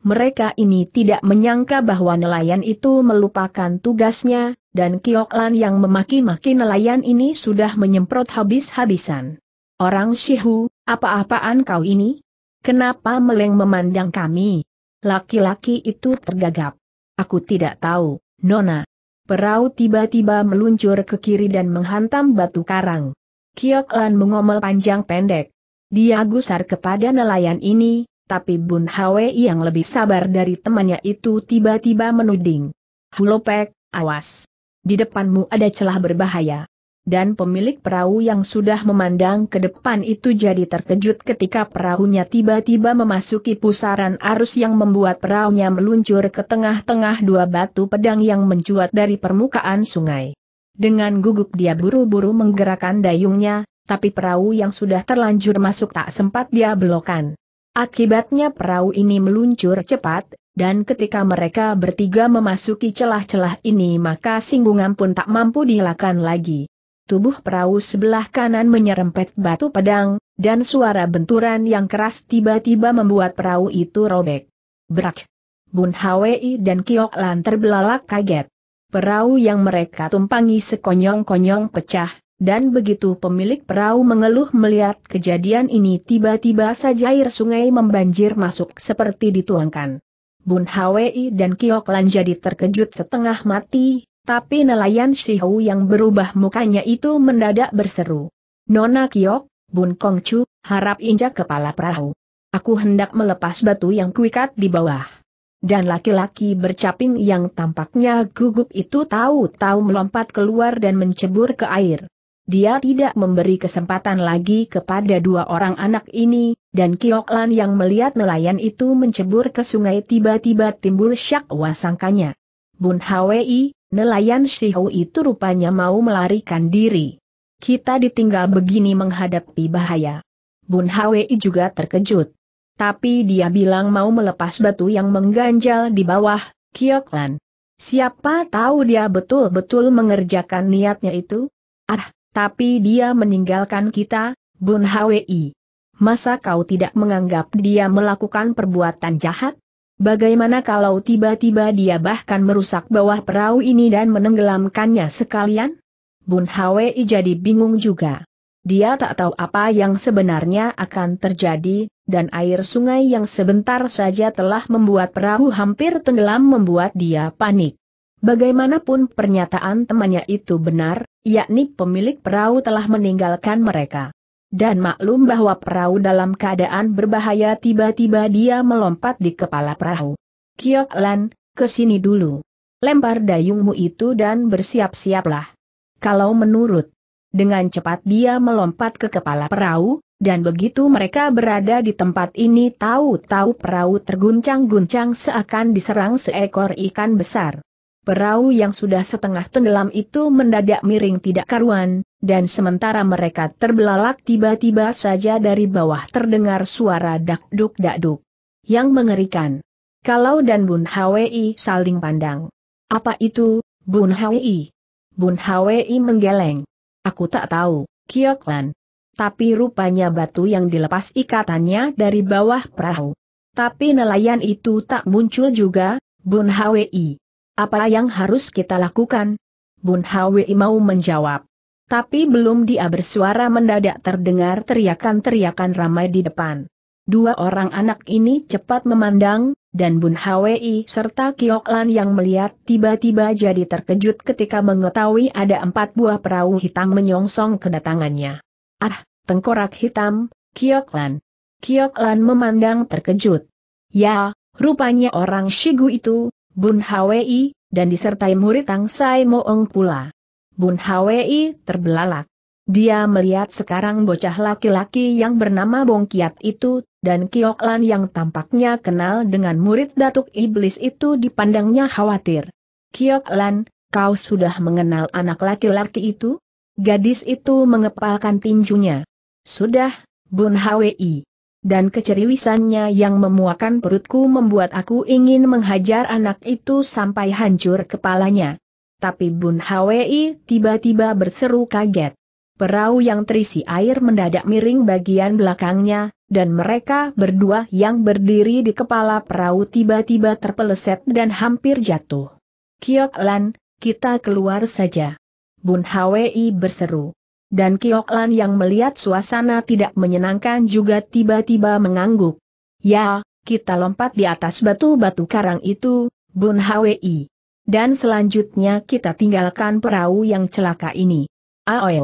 Mereka ini tidak menyangka bahwa nelayan itu melupakan tugasnya, dan Kioklan yang memaki-maki nelayan ini sudah menyemprot habis-habisan. Orang Shihu, apa-apaan kau ini? Kenapa meleng memandang kami? Laki-laki itu tergagap. Aku tidak tahu, Nona. Perahu tiba-tiba meluncur ke kiri dan menghantam batu karang. Kiok Lan mengomel panjang pendek. Dia gusar kepada nelayan ini, tapi Bun Hwe yang lebih sabar dari temannya itu tiba-tiba menuding. Hulopek, awas. Di depanmu ada celah berbahaya dan pemilik perahu yang sudah memandang ke depan itu jadi terkejut ketika perahunya tiba-tiba memasuki pusaran arus yang membuat perahunya meluncur ke tengah-tengah dua batu pedang yang mencuat dari permukaan sungai. Dengan gugup dia buru-buru menggerakkan dayungnya, tapi perahu yang sudah terlanjur masuk tak sempat dia belokan. Akibatnya perahu ini meluncur cepat, dan ketika mereka bertiga memasuki celah-celah ini maka singgungan pun tak mampu dihilangkan lagi tubuh perahu sebelah kanan menyerempet batu pedang, dan suara benturan yang keras tiba-tiba membuat perahu itu robek. Brak! Bun Hwi dan Kiok Lan terbelalak kaget. Perahu yang mereka tumpangi sekonyong-konyong pecah, dan begitu pemilik perahu mengeluh melihat kejadian ini tiba-tiba saja air sungai membanjir masuk seperti dituangkan. Bun Hwi dan Kiok Lan jadi terkejut setengah mati, tapi nelayan Shihou yang berubah mukanya itu mendadak berseru. Nona Kiok, Bun Kong Chu, harap injak kepala perahu. Aku hendak melepas batu yang kuikat di bawah. Dan laki-laki bercaping yang tampaknya gugup itu tahu-tahu melompat keluar dan mencebur ke air. Dia tidak memberi kesempatan lagi kepada dua orang anak ini, dan Kiok yang melihat nelayan itu mencebur ke sungai tiba-tiba timbul syak wasangkanya. Bun Hwi, nelayan Shihou itu rupanya mau melarikan diri. Kita ditinggal begini menghadapi bahaya. Bun Hwei juga terkejut. Tapi dia bilang mau melepas batu yang mengganjal di bawah, Kioklan. Siapa tahu dia betul-betul mengerjakan niatnya itu? Ah, tapi dia meninggalkan kita, Bun Hwei. Masa kau tidak menganggap dia melakukan perbuatan jahat? Bagaimana kalau tiba-tiba dia bahkan merusak bawah perahu ini dan menenggelamkannya sekalian? Bun Hwei jadi bingung juga. Dia tak tahu apa yang sebenarnya akan terjadi, dan air sungai yang sebentar saja telah membuat perahu hampir tenggelam membuat dia panik. Bagaimanapun pernyataan temannya itu benar, yakni pemilik perahu telah meninggalkan mereka. Dan maklum bahwa perahu dalam keadaan berbahaya tiba-tiba dia melompat di kepala perahu. Kiok Lan, kesini dulu. Lempar dayungmu itu dan bersiap-siaplah. Kalau menurut. Dengan cepat dia melompat ke kepala perahu, dan begitu mereka berada di tempat ini tahu-tahu perahu terguncang-guncang seakan diserang seekor ikan besar. Perahu yang sudah setengah tenggelam itu mendadak miring tidak karuan, dan sementara mereka terbelalak tiba-tiba saja dari bawah terdengar suara dakduk-dakduk. Yang mengerikan. Kalau dan Bun Hwi saling pandang. Apa itu, Bun Hwi? Bun Hwi menggeleng. Aku tak tahu, Kioklan. Tapi rupanya batu yang dilepas ikatannya dari bawah perahu. Tapi nelayan itu tak muncul juga, Bun Hwi. Apa yang harus kita lakukan? Bun Hwi mau menjawab. Tapi belum dia bersuara mendadak terdengar teriakan-teriakan ramai di depan. Dua orang anak ini cepat memandang, dan Bun Hwi serta Kiok yang melihat tiba-tiba jadi terkejut ketika mengetahui ada empat buah perahu hitam menyongsong kedatangannya. Ah, tengkorak hitam, Kiok Lan. memandang terkejut. Ya, rupanya orang Shigu itu, Bun Hwi, dan disertai murid Tang Sai Moong pula. Bun Hwi terbelalak. Dia melihat sekarang bocah laki-laki yang bernama Bong Kiat itu, dan Kiok Lan yang tampaknya kenal dengan murid Datuk Iblis itu dipandangnya khawatir. Kiok Lan, kau sudah mengenal anak laki-laki itu? Gadis itu mengepalkan tinjunya. Sudah, Bun Hwi. Dan keceriwisannya yang memuakan perutku membuat aku ingin menghajar anak itu sampai hancur kepalanya. Tapi Bun Hwi tiba-tiba berseru kaget. Perahu yang terisi air mendadak miring bagian belakangnya, dan mereka berdua yang berdiri di kepala perahu tiba-tiba terpeleset dan hampir jatuh. Kiok Lan, kita keluar saja. Bun Hwi berseru. Dan Kiok Lan yang melihat suasana tidak menyenangkan juga tiba-tiba mengangguk. Ya, kita lompat di atas batu-batu karang itu, Bun Hwi. Dan selanjutnya kita tinggalkan perahu yang celaka ini. Aoi.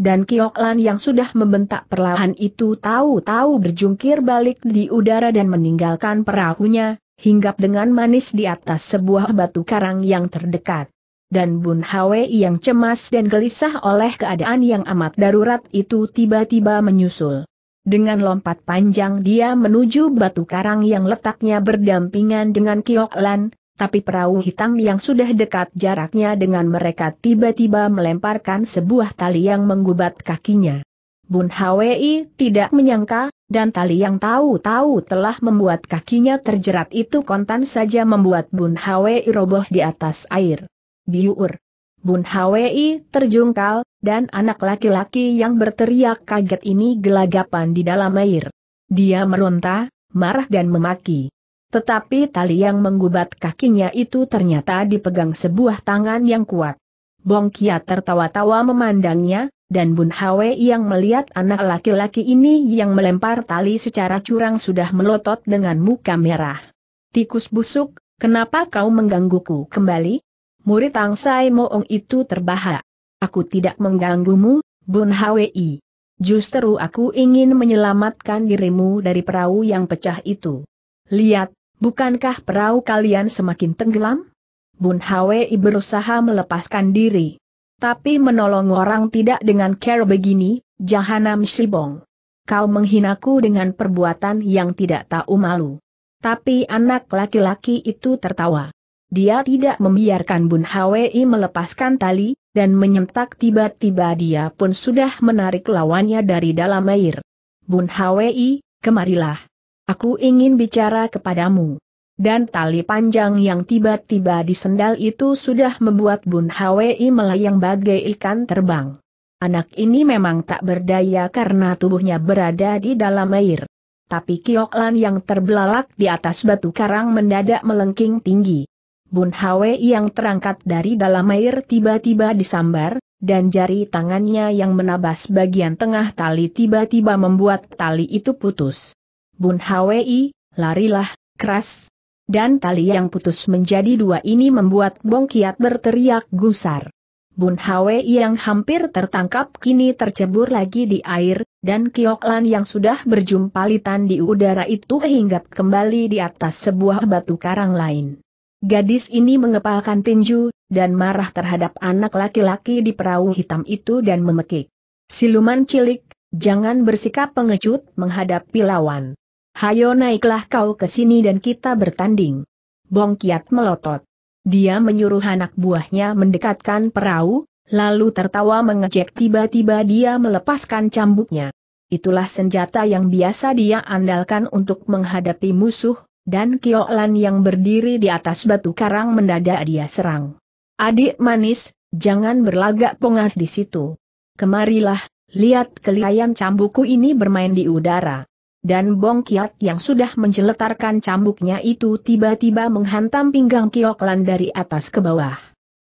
Dan Kioklan yang sudah membentak perlahan itu tahu-tahu berjungkir balik di udara dan meninggalkan perahunya, hinggap dengan manis di atas sebuah batu karang yang terdekat. Dan Bun Hwe yang cemas dan gelisah oleh keadaan yang amat darurat itu tiba-tiba menyusul. Dengan lompat panjang dia menuju batu karang yang letaknya berdampingan dengan Kioklan, tapi perahu hitam yang sudah dekat jaraknya dengan mereka tiba-tiba melemparkan sebuah tali yang menggubat kakinya. Bun Hwi tidak menyangka, dan tali yang tahu-tahu telah membuat kakinya terjerat itu kontan saja membuat Bun Hwi roboh di atas air. Biur. Bun Hwi terjungkal, dan anak laki-laki yang berteriak kaget ini gelagapan di dalam air. Dia meronta, marah dan memaki. Tetapi tali yang menggubat kakinya itu ternyata dipegang sebuah tangan yang kuat. Bong Kia tertawa-tawa memandangnya, dan Bun Hwe yang melihat anak laki-laki ini yang melempar tali secara curang sudah melotot dengan muka merah. Tikus busuk, kenapa kau menggangguku kembali? Murid Tang Sai Moong itu terbahak. Aku tidak mengganggumu, Bun Hwi. Justru aku ingin menyelamatkan dirimu dari perahu yang pecah itu. Lihat, Bukankah perahu kalian semakin tenggelam? Bun Hwei berusaha melepaskan diri. Tapi menolong orang tidak dengan care begini, Jahanam Shibong. Kau menghinaku dengan perbuatan yang tidak tahu malu. Tapi anak laki-laki itu tertawa. Dia tidak membiarkan Bun Hwei melepaskan tali, dan menyentak tiba-tiba dia pun sudah menarik lawannya dari dalam air. Bun Hwei, kemarilah. Aku ingin bicara kepadamu. Dan tali panjang yang tiba-tiba disendal itu sudah membuat Bun Hwi melayang bagai ikan terbang. Anak ini memang tak berdaya karena tubuhnya berada di dalam air. Tapi Kioklan yang terbelalak di atas batu karang mendadak melengking tinggi. Bun Hwi yang terangkat dari dalam air tiba-tiba disambar, dan jari tangannya yang menabas bagian tengah tali tiba-tiba membuat tali itu putus. Bun Hwi, larilah, keras. Dan tali yang putus menjadi dua ini membuat Bong Kiat berteriak gusar. Bun Hwi yang hampir tertangkap kini tercebur lagi di air, dan Kiok Lan yang sudah berjumpalitan di udara itu hinggap kembali di atas sebuah batu karang lain. Gadis ini mengepalkan tinju, dan marah terhadap anak laki-laki di perahu hitam itu dan memekik. Siluman cilik, jangan bersikap pengecut menghadapi lawan. Hayo naiklah kau ke sini dan kita bertanding. Bong Kiat melotot. Dia menyuruh anak buahnya mendekatkan perahu, lalu tertawa mengecek. tiba-tiba dia melepaskan cambuknya. Itulah senjata yang biasa dia andalkan untuk menghadapi musuh, dan Kiolan yang berdiri di atas batu karang mendadak dia serang. Adik manis, jangan berlagak pongah di situ. Kemarilah, lihat kelihayan cambuku ini bermain di udara dan Bong Kiat yang sudah menjeletarkan cambuknya itu tiba-tiba menghantam pinggang Kioklan dari atas ke bawah.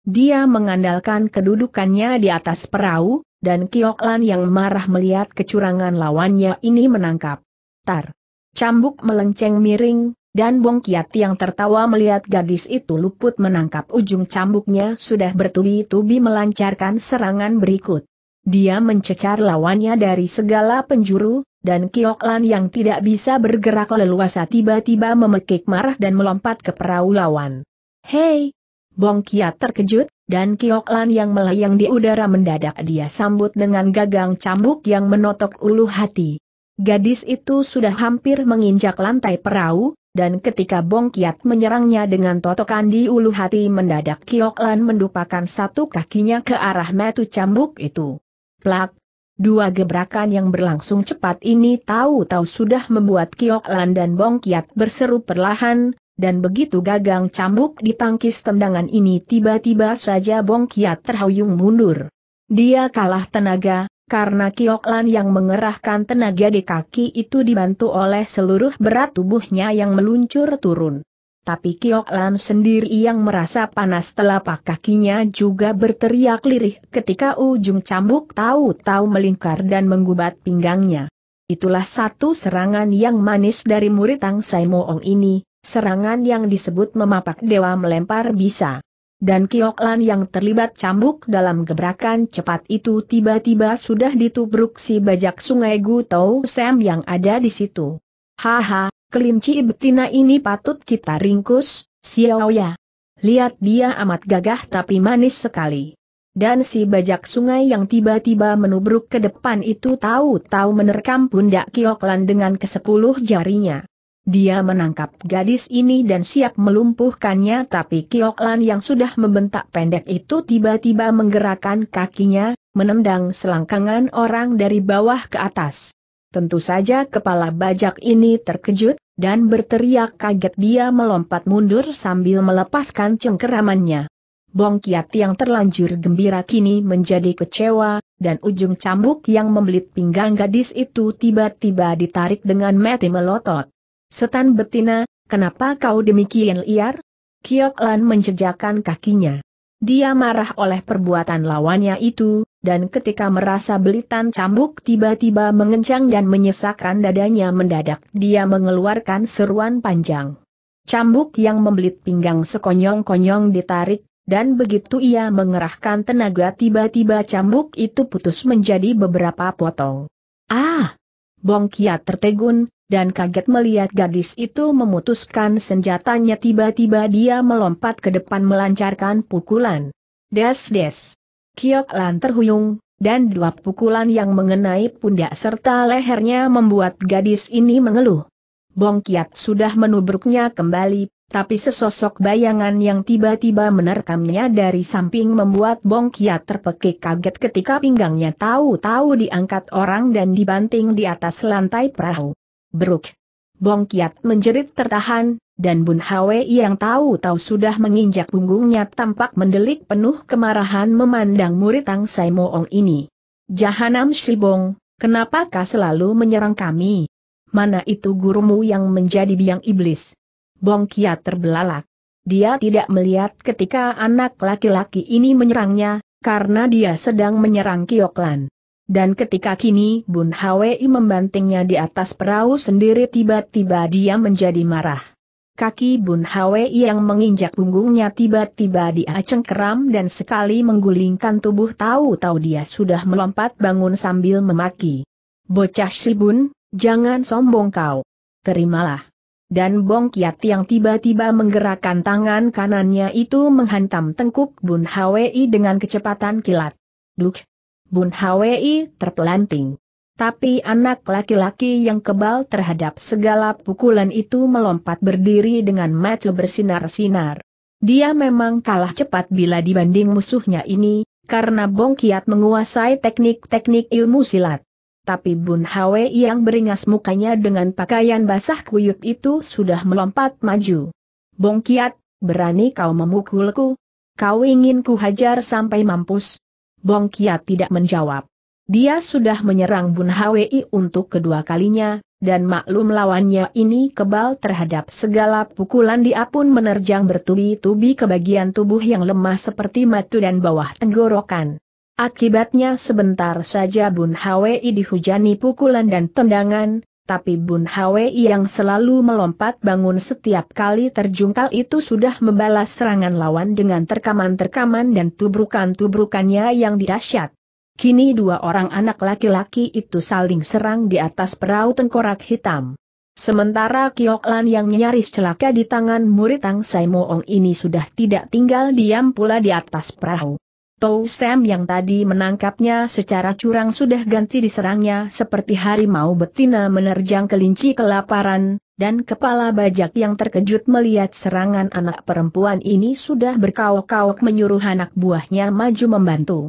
Dia mengandalkan kedudukannya di atas perahu, dan Kioklan yang marah melihat kecurangan lawannya ini menangkap. Tar! Cambuk melenceng miring, dan Bong Kiat yang tertawa melihat gadis itu luput menangkap ujung cambuknya sudah bertubi-tubi melancarkan serangan berikut. Dia mencecar lawannya dari segala penjuru, dan Lan yang tidak bisa bergerak leluasa tiba-tiba memekik marah dan melompat ke perahu lawan. Hei! Bong Kiat terkejut, dan Lan yang melayang di udara mendadak dia sambut dengan gagang cambuk yang menotok ulu hati. Gadis itu sudah hampir menginjak lantai perahu, dan ketika Bong Kiat menyerangnya dengan totokan di ulu hati mendadak Lan mendupakan satu kakinya ke arah metu cambuk itu. Plak, Dua gebrakan yang berlangsung cepat ini tahu-tahu sudah membuat Kiok Lan dan Bong Kiat berseru perlahan, dan begitu gagang cambuk ditangkis tendangan ini tiba-tiba saja Bong Kiat terhuyung mundur. Dia kalah tenaga, karena Kiok Lan yang mengerahkan tenaga di kaki itu dibantu oleh seluruh berat tubuhnya yang meluncur turun tapi Kiok Lan sendiri yang merasa panas telapak kakinya juga berteriak lirih ketika ujung cambuk tahu-tahu melingkar dan menggubat pinggangnya. Itulah satu serangan yang manis dari murid Tang Sai Moong ini, serangan yang disebut memapak dewa melempar bisa. Dan Kiok Lan yang terlibat cambuk dalam gebrakan cepat itu tiba-tiba sudah ditubruk si bajak sungai Gu Tau Sam yang ada di situ. Haha, kelinci betina ini patut kita ringkus, Xiao ya. Lihat dia amat gagah tapi manis sekali. Dan si bajak sungai yang tiba-tiba menubruk ke depan itu tahu-tahu menerkam pundak Kioklan dengan kesepuluh jarinya. Dia menangkap gadis ini dan siap melumpuhkannya tapi Kioklan yang sudah membentak pendek itu tiba-tiba menggerakkan kakinya, menendang selangkangan orang dari bawah ke atas. Tentu saja kepala bajak ini terkejut, dan berteriak kaget dia melompat mundur sambil melepaskan cengkeramannya. Bong Kiat yang terlanjur gembira kini menjadi kecewa, dan ujung cambuk yang membelit pinggang gadis itu tiba-tiba ditarik dengan mati melotot. Setan betina, kenapa kau demikian liar? Kiok Lan menjejakan kakinya. Dia marah oleh perbuatan lawannya itu, dan ketika merasa belitan cambuk tiba-tiba mengencang dan menyesakkan dadanya mendadak dia mengeluarkan seruan panjang. Cambuk yang membelit pinggang sekonyong-konyong ditarik, dan begitu ia mengerahkan tenaga tiba-tiba cambuk itu putus menjadi beberapa potong. Ah! Bong Kia tertegun, dan kaget melihat gadis itu memutuskan senjatanya tiba-tiba dia melompat ke depan melancarkan pukulan. Des-des! Kiok Lan terhuyung, dan dua pukulan yang mengenai pundak serta lehernya membuat gadis ini mengeluh. Bong Kiat sudah menubruknya kembali, tapi sesosok bayangan yang tiba-tiba menerkamnya dari samping membuat Bong Kiat terpekik kaget ketika pinggangnya tahu-tahu diangkat orang dan dibanting di atas lantai perahu. Beruk! Bong Kiat menjerit tertahan, dan Bun Hwe yang tahu-tahu sudah menginjak punggungnya tampak mendelik penuh kemarahan memandang murid Tang Sai Moong ini. Jahanam Shibong, kenapakah selalu menyerang kami? Mana itu gurumu yang menjadi biang iblis? Bong Kia terbelalak. Dia tidak melihat ketika anak laki-laki ini menyerangnya, karena dia sedang menyerang Kioklan. Dan ketika kini Bun Hwi membantingnya di atas perahu sendiri tiba-tiba dia menjadi marah. Kaki Bun Hwe yang menginjak punggungnya tiba-tiba dia cengkeram dan sekali menggulingkan tubuh tahu-tahu dia sudah melompat bangun sambil memaki. Bocah si Bun, jangan sombong kau. Terimalah. Dan Bong Kiat yang tiba-tiba menggerakkan tangan kanannya itu menghantam tengkuk Bun Hwe dengan kecepatan kilat. Duk! Bun Hwe terpelanting. Tapi anak laki-laki yang kebal terhadap segala pukulan itu melompat berdiri dengan mata bersinar-sinar. Dia memang kalah cepat bila dibanding musuhnya ini, karena Bong Kiat menguasai teknik-teknik ilmu silat. Tapi Bun Hwe yang beringas mukanya dengan pakaian basah kuyup itu sudah melompat maju. Bong Kiat, berani kau memukulku? Kau ingin ku hajar sampai mampus? Bong Kiat tidak menjawab. Dia sudah menyerang Bun Hwi untuk kedua kalinya, dan maklum lawannya ini kebal terhadap segala pukulan dia pun menerjang bertubi-tubi ke bagian tubuh yang lemah seperti matu dan bawah tenggorokan. Akibatnya sebentar saja Bun Hwi dihujani pukulan dan tendangan, tapi Bun Hwi yang selalu melompat bangun setiap kali terjungkal itu sudah membalas serangan lawan dengan terkaman-terkaman dan tubrukan-tubrukannya yang dirasyat. Kini dua orang anak laki-laki itu saling serang di atas perahu tengkorak hitam. Sementara Kiok Lan yang nyaris celaka di tangan murid Tang Sai ini sudah tidak tinggal diam pula di atas perahu. Tou Sam yang tadi menangkapnya secara curang sudah ganti diserangnya seperti harimau betina menerjang kelinci kelaparan, dan kepala bajak yang terkejut melihat serangan anak perempuan ini sudah berkaok-kaok menyuruh anak buahnya maju membantu.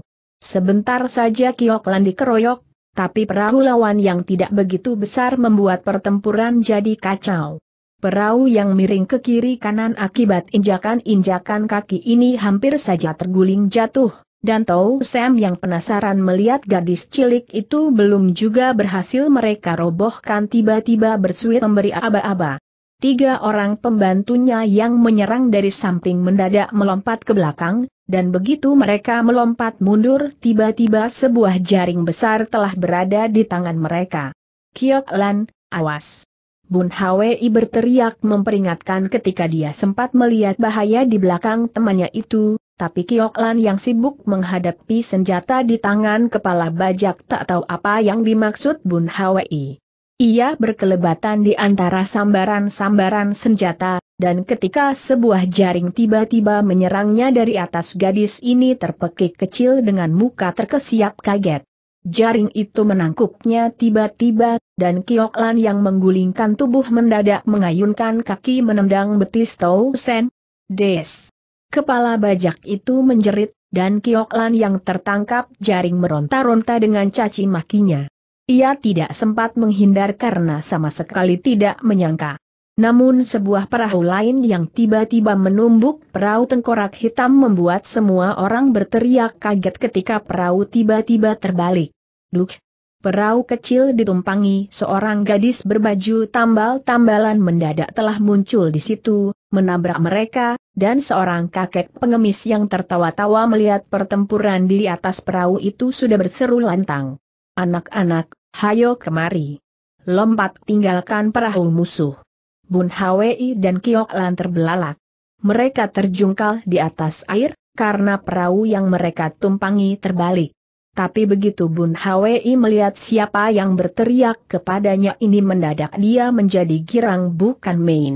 Sebentar saja Kioklan dikeroyok, tapi perahu lawan yang tidak begitu besar membuat pertempuran jadi kacau. Perahu yang miring ke kiri kanan akibat injakan-injakan kaki ini hampir saja terguling jatuh, dan Tau Sam yang penasaran melihat gadis cilik itu belum juga berhasil mereka robohkan tiba-tiba bersuit memberi aba-aba. Tiga orang pembantunya yang menyerang dari samping mendadak melompat ke belakang, dan begitu mereka melompat mundur tiba-tiba sebuah jaring besar telah berada di tangan mereka. Kiok Lan, awas! Bun Hwi berteriak memperingatkan ketika dia sempat melihat bahaya di belakang temannya itu, tapi Kiok Lan yang sibuk menghadapi senjata di tangan kepala bajak tak tahu apa yang dimaksud Bun Hwi. Ia berkelebatan di antara sambaran-sambaran senjata, dan ketika sebuah jaring tiba-tiba menyerangnya dari atas gadis ini terpekik kecil dengan muka terkesiap kaget. Jaring itu menangkupnya tiba-tiba, dan Kioklan yang menggulingkan tubuh mendadak mengayunkan kaki menendang betis Tau Sen. Des! Kepala bajak itu menjerit, dan Kioklan yang tertangkap jaring meronta-ronta dengan caci makinya. Ia tidak sempat menghindar karena sama sekali tidak menyangka. Namun sebuah perahu lain yang tiba-tiba menumbuk perahu tengkorak hitam membuat semua orang berteriak kaget ketika perahu tiba-tiba terbalik. Duk! Perahu kecil ditumpangi seorang gadis berbaju tambal-tambalan mendadak telah muncul di situ, menabrak mereka, dan seorang kakek pengemis yang tertawa-tawa melihat pertempuran di atas perahu itu sudah berseru lantang. Anak-anak, Hayo kemari. Lompat tinggalkan perahu musuh. Bun Hwi dan Kiok Lan terbelalak. Mereka terjungkal di atas air, karena perahu yang mereka tumpangi terbalik. Tapi begitu Bun Hwi melihat siapa yang berteriak kepadanya ini mendadak dia menjadi girang bukan main.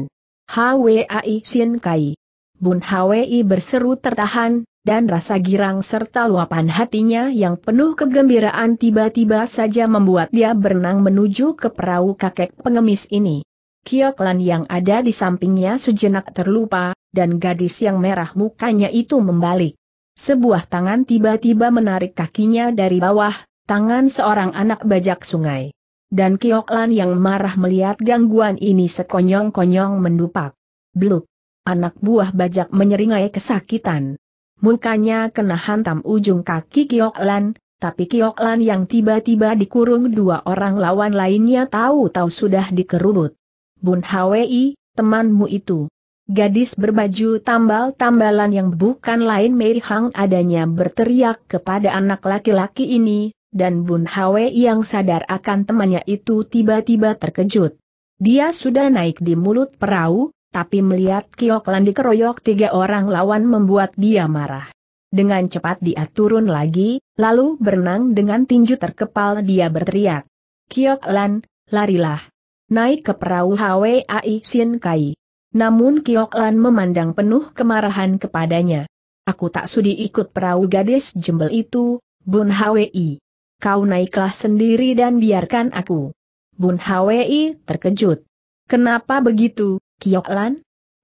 Hwi Sin Kai. Bun Hwi berseru tertahan, dan rasa girang serta luapan hatinya yang penuh kegembiraan tiba-tiba saja membuat dia berenang menuju ke perahu kakek pengemis ini. Kioklan yang ada di sampingnya sejenak terlupa, dan gadis yang merah mukanya itu membalik. Sebuah tangan tiba-tiba menarik kakinya dari bawah, tangan seorang anak bajak sungai. Dan Kioklan yang marah melihat gangguan ini sekonyong-konyong mendupak. Bluk! Anak buah bajak menyeringai kesakitan. Mukanya kena hantam ujung kaki Kioklan, tapi Kioklan yang tiba-tiba dikurung dua orang lawan lainnya tahu-tahu sudah dikerubut. Bun Hwi, temanmu itu. Gadis berbaju tambal-tambalan yang bukan lain Mei Hang adanya berteriak kepada anak laki-laki ini, dan Bun Hwi yang sadar akan temannya itu tiba-tiba terkejut. Dia sudah naik di mulut perahu, tapi melihat Kioklan dikeroyok tiga orang lawan membuat dia marah. Dengan cepat dia turun lagi, lalu berenang dengan tinju terkepal dia berteriak. Kioklan, larilah. Naik ke perahu Hwai Sin Kai. Namun Kioklan memandang penuh kemarahan kepadanya. Aku tak sudi ikut perahu gadis jembel itu, Bun Hwai. Kau naiklah sendiri dan biarkan aku. Bun Hwai terkejut. Kenapa begitu? Lan?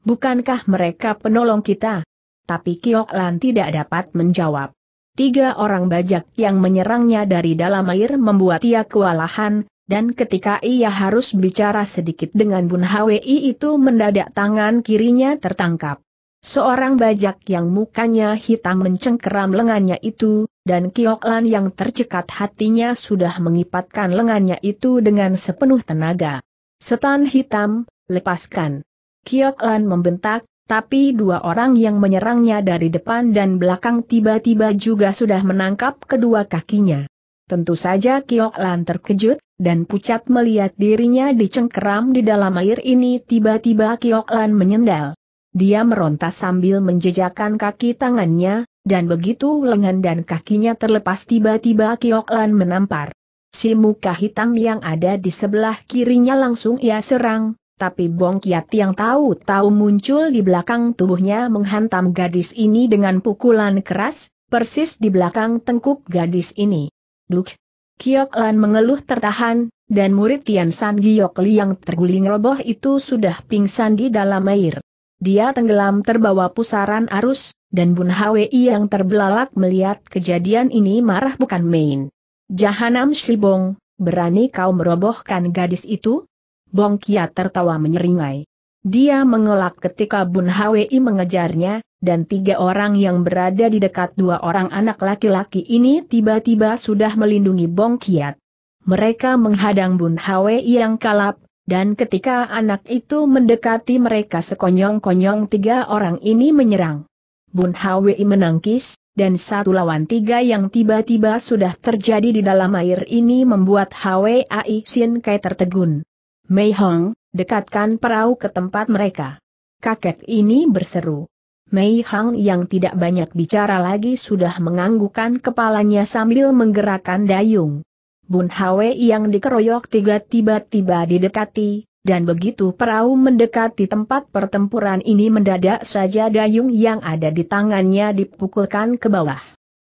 Bukankah mereka penolong kita? Tapi Lan tidak dapat menjawab. Tiga orang bajak yang menyerangnya dari dalam air membuat ia kewalahan, dan ketika ia harus bicara sedikit dengan Bun Hwi itu mendadak tangan kirinya tertangkap. Seorang bajak yang mukanya hitam mencengkeram lengannya itu, dan Lan yang tercekat hatinya sudah mengipatkan lengannya itu dengan sepenuh tenaga. Setan hitam, Lepaskan. Kiok Lan membentak, tapi dua orang yang menyerangnya dari depan dan belakang tiba-tiba juga sudah menangkap kedua kakinya. Tentu saja Kiok Lan terkejut, dan pucat melihat dirinya dicengkeram di dalam air ini tiba-tiba Kiok Lan menyendal. Dia meronta sambil menjejakkan kaki tangannya, dan begitu lengan dan kakinya terlepas tiba-tiba Kiok Lan menampar. Si muka hitam yang ada di sebelah kirinya langsung ia serang, tapi Bong Kiat yang tahu-tahu muncul di belakang tubuhnya menghantam gadis ini dengan pukulan keras, persis di belakang tengkuk gadis ini. Duk! Kiok Lan mengeluh tertahan, dan murid Tian San Giok Li yang terguling roboh itu sudah pingsan di dalam air. Dia tenggelam terbawa pusaran arus, dan Bun Hwi yang terbelalak melihat kejadian ini marah bukan main. Jahanam Shibong, berani kau merobohkan gadis itu? Bong Kia tertawa menyeringai. Dia mengelak ketika Bun Hwi mengejarnya, dan tiga orang yang berada di dekat dua orang anak laki-laki ini tiba-tiba sudah melindungi Bong Kiat. Mereka menghadang Bun Hwi yang kalap, dan ketika anak itu mendekati mereka sekonyong-konyong tiga orang ini menyerang. Bun Hwi menangkis, dan satu lawan tiga yang tiba-tiba sudah terjadi di dalam air ini membuat Hwi Sin Kai tertegun. Mei Hong, dekatkan perahu ke tempat mereka. Kakek ini berseru. Mei Hong yang tidak banyak bicara lagi sudah menganggukkan kepalanya sambil menggerakkan dayung. Bun Hwe yang dikeroyok tiga tiba-tiba didekati, dan begitu perahu mendekati tempat pertempuran ini mendadak saja dayung yang ada di tangannya dipukulkan ke bawah.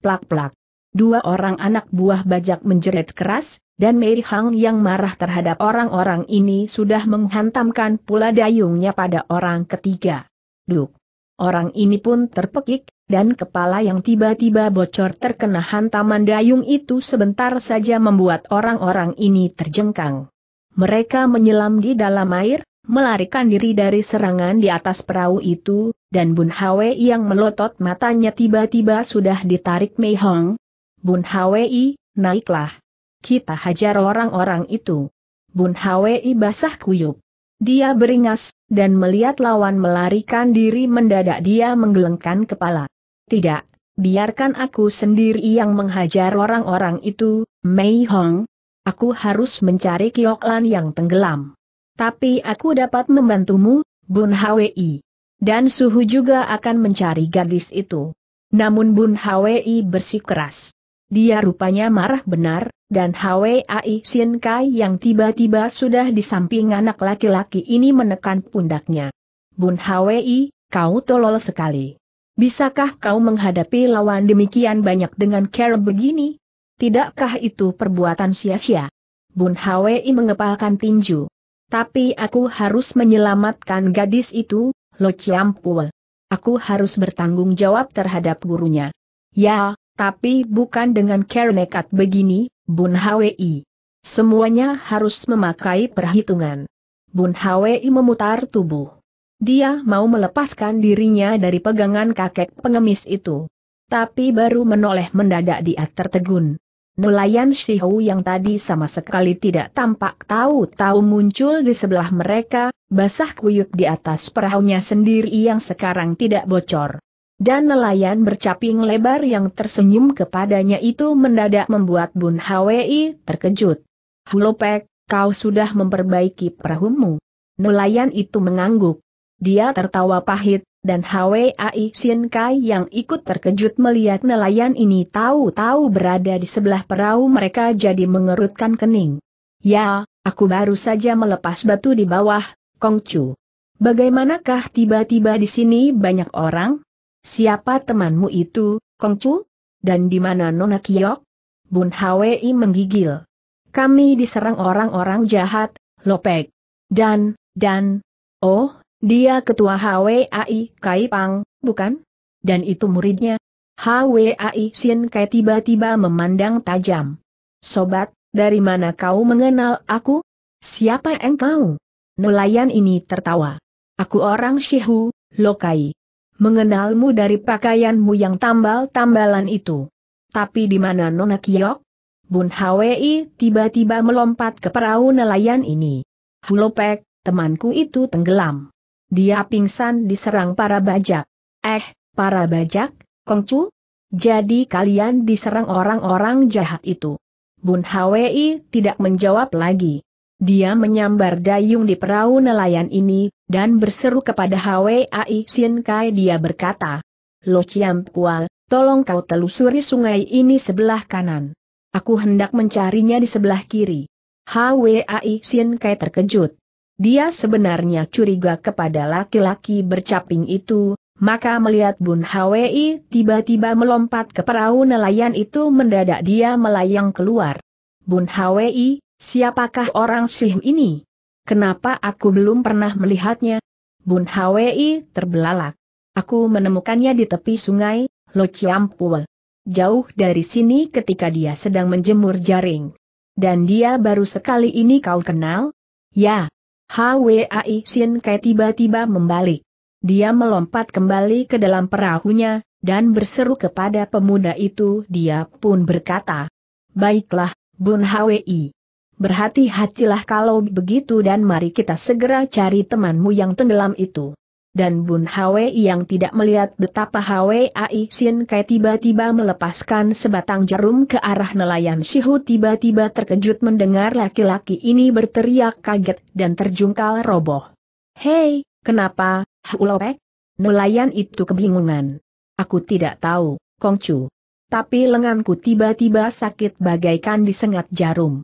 Plak-plak. Dua orang anak buah bajak menjerit keras, dan Mei Hang yang marah terhadap orang-orang ini sudah menghantamkan pula dayungnya pada orang ketiga. Duk. Orang ini pun terpekik, dan kepala yang tiba-tiba bocor terkena hantaman dayung itu sebentar saja membuat orang-orang ini terjengkang. Mereka menyelam di dalam air, melarikan diri dari serangan di atas perahu itu, dan Bun Hwei yang melotot matanya tiba-tiba sudah ditarik Mei Hong. Bun Hwei, naiklah kita hajar orang-orang itu. Bun Hwi basah kuyup. Dia beringas, dan melihat lawan melarikan diri mendadak dia menggelengkan kepala. Tidak, biarkan aku sendiri yang menghajar orang-orang itu, Mei Hong. Aku harus mencari Kioklan yang tenggelam. Tapi aku dapat membantumu, Bun Hwi. Dan Suhu juga akan mencari gadis itu. Namun Bun Hwi bersikeras. Dia rupanya marah benar, dan Hwai Sien Kai yang tiba-tiba sudah di samping anak laki-laki ini menekan pundaknya. Bun Hwai, kau tolol sekali. Bisakah kau menghadapi lawan demikian banyak dengan cara begini? Tidakkah itu perbuatan sia-sia? Bun Hwai mengepalkan tinju. Tapi aku harus menyelamatkan gadis itu, Lo Chiam Pue. Aku harus bertanggung jawab terhadap gurunya. Ya, tapi bukan dengan care nekat begini, Bun Hwi. Semuanya harus memakai perhitungan. Bun Hwi memutar tubuh. Dia mau melepaskan dirinya dari pegangan kakek pengemis itu. Tapi baru menoleh mendadak dia tertegun. Nelayan Shihou yang tadi sama sekali tidak tampak tahu-tahu muncul di sebelah mereka, basah kuyup di atas perahunya sendiri yang sekarang tidak bocor. Dan nelayan bercaping lebar yang tersenyum kepadanya itu mendadak membuat Bun Hwi terkejut. Hulopek, kau sudah memperbaiki perahumu. Nelayan itu mengangguk. Dia tertawa pahit, dan Hwai Sien Kai yang ikut terkejut melihat nelayan ini tahu-tahu berada di sebelah perahu mereka jadi mengerutkan kening. Ya, aku baru saja melepas batu di bawah, Kongcu. Bagaimanakah tiba-tiba di sini banyak orang? Siapa temanmu itu, Kongcu? Dan di mana Nona Kiok? Bun Hwi menggigil. Kami diserang orang-orang jahat, Lopek. Dan, dan, oh, dia ketua HWAI Kai Pang, bukan? Dan itu muridnya. HWAI Sin Kai tiba-tiba memandang tajam. Sobat, dari mana kau mengenal aku? Siapa engkau? Nelayan ini tertawa. Aku orang Shihu, Lokai mengenalmu dari pakaianmu yang tambal-tambalan itu. Tapi di mana Nona Kiok? Bun Hwi tiba-tiba melompat ke perahu nelayan ini. Hulopek, temanku itu tenggelam. Dia pingsan diserang para bajak. Eh, para bajak, Kongcu? Jadi kalian diserang orang-orang jahat itu. Bun Hwi tidak menjawab lagi. Dia menyambar dayung di perahu nelayan ini, dan berseru kepada Hwai Sien Kai dia berkata, Lo Chiam Pua, tolong kau telusuri sungai ini sebelah kanan. Aku hendak mencarinya di sebelah kiri. Hwai Sien Kai terkejut. Dia sebenarnya curiga kepada laki-laki bercaping itu, maka melihat Bun Hwi tiba-tiba melompat ke perahu nelayan itu mendadak dia melayang keluar. Bun Hwi, Siapakah orang Sih ini? Kenapa aku belum pernah melihatnya? Bun Hwi terbelalak. Aku menemukannya di tepi sungai, Lo Chiampue. Jauh dari sini ketika dia sedang menjemur jaring. Dan dia baru sekali ini kau kenal? Ya. Hwi Sin Kai tiba-tiba membalik. Dia melompat kembali ke dalam perahunya, dan berseru kepada pemuda itu dia pun berkata. Baiklah, Bun Hwi. Berhati-hatilah kalau begitu dan mari kita segera cari temanmu yang tenggelam itu. Dan Bun Hwei yang tidak melihat betapa Hwei Sin Kai tiba-tiba melepaskan sebatang jarum ke arah nelayan Sihu tiba-tiba terkejut mendengar laki-laki ini berteriak kaget dan terjungkal roboh. Hei, kenapa, Hulopek? Nelayan itu kebingungan. Aku tidak tahu, Kongcu. Tapi lenganku tiba-tiba sakit bagaikan disengat jarum.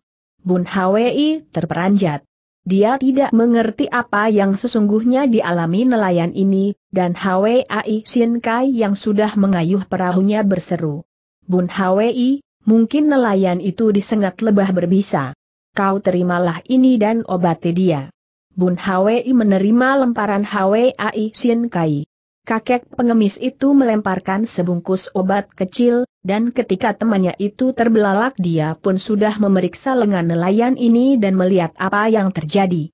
Bun Hwi terperanjat. Dia tidak mengerti apa yang sesungguhnya dialami nelayan ini, dan Hwi Sin Kai yang sudah mengayuh perahunya berseru. Bun Hwi, mungkin nelayan itu disengat lebah berbisa. Kau terimalah ini dan obati dia. Bun Hwi menerima lemparan Hwi Sin Kai. Kakek pengemis itu melemparkan sebungkus obat kecil, dan ketika temannya itu terbelalak dia pun sudah memeriksa lengan nelayan ini dan melihat apa yang terjadi.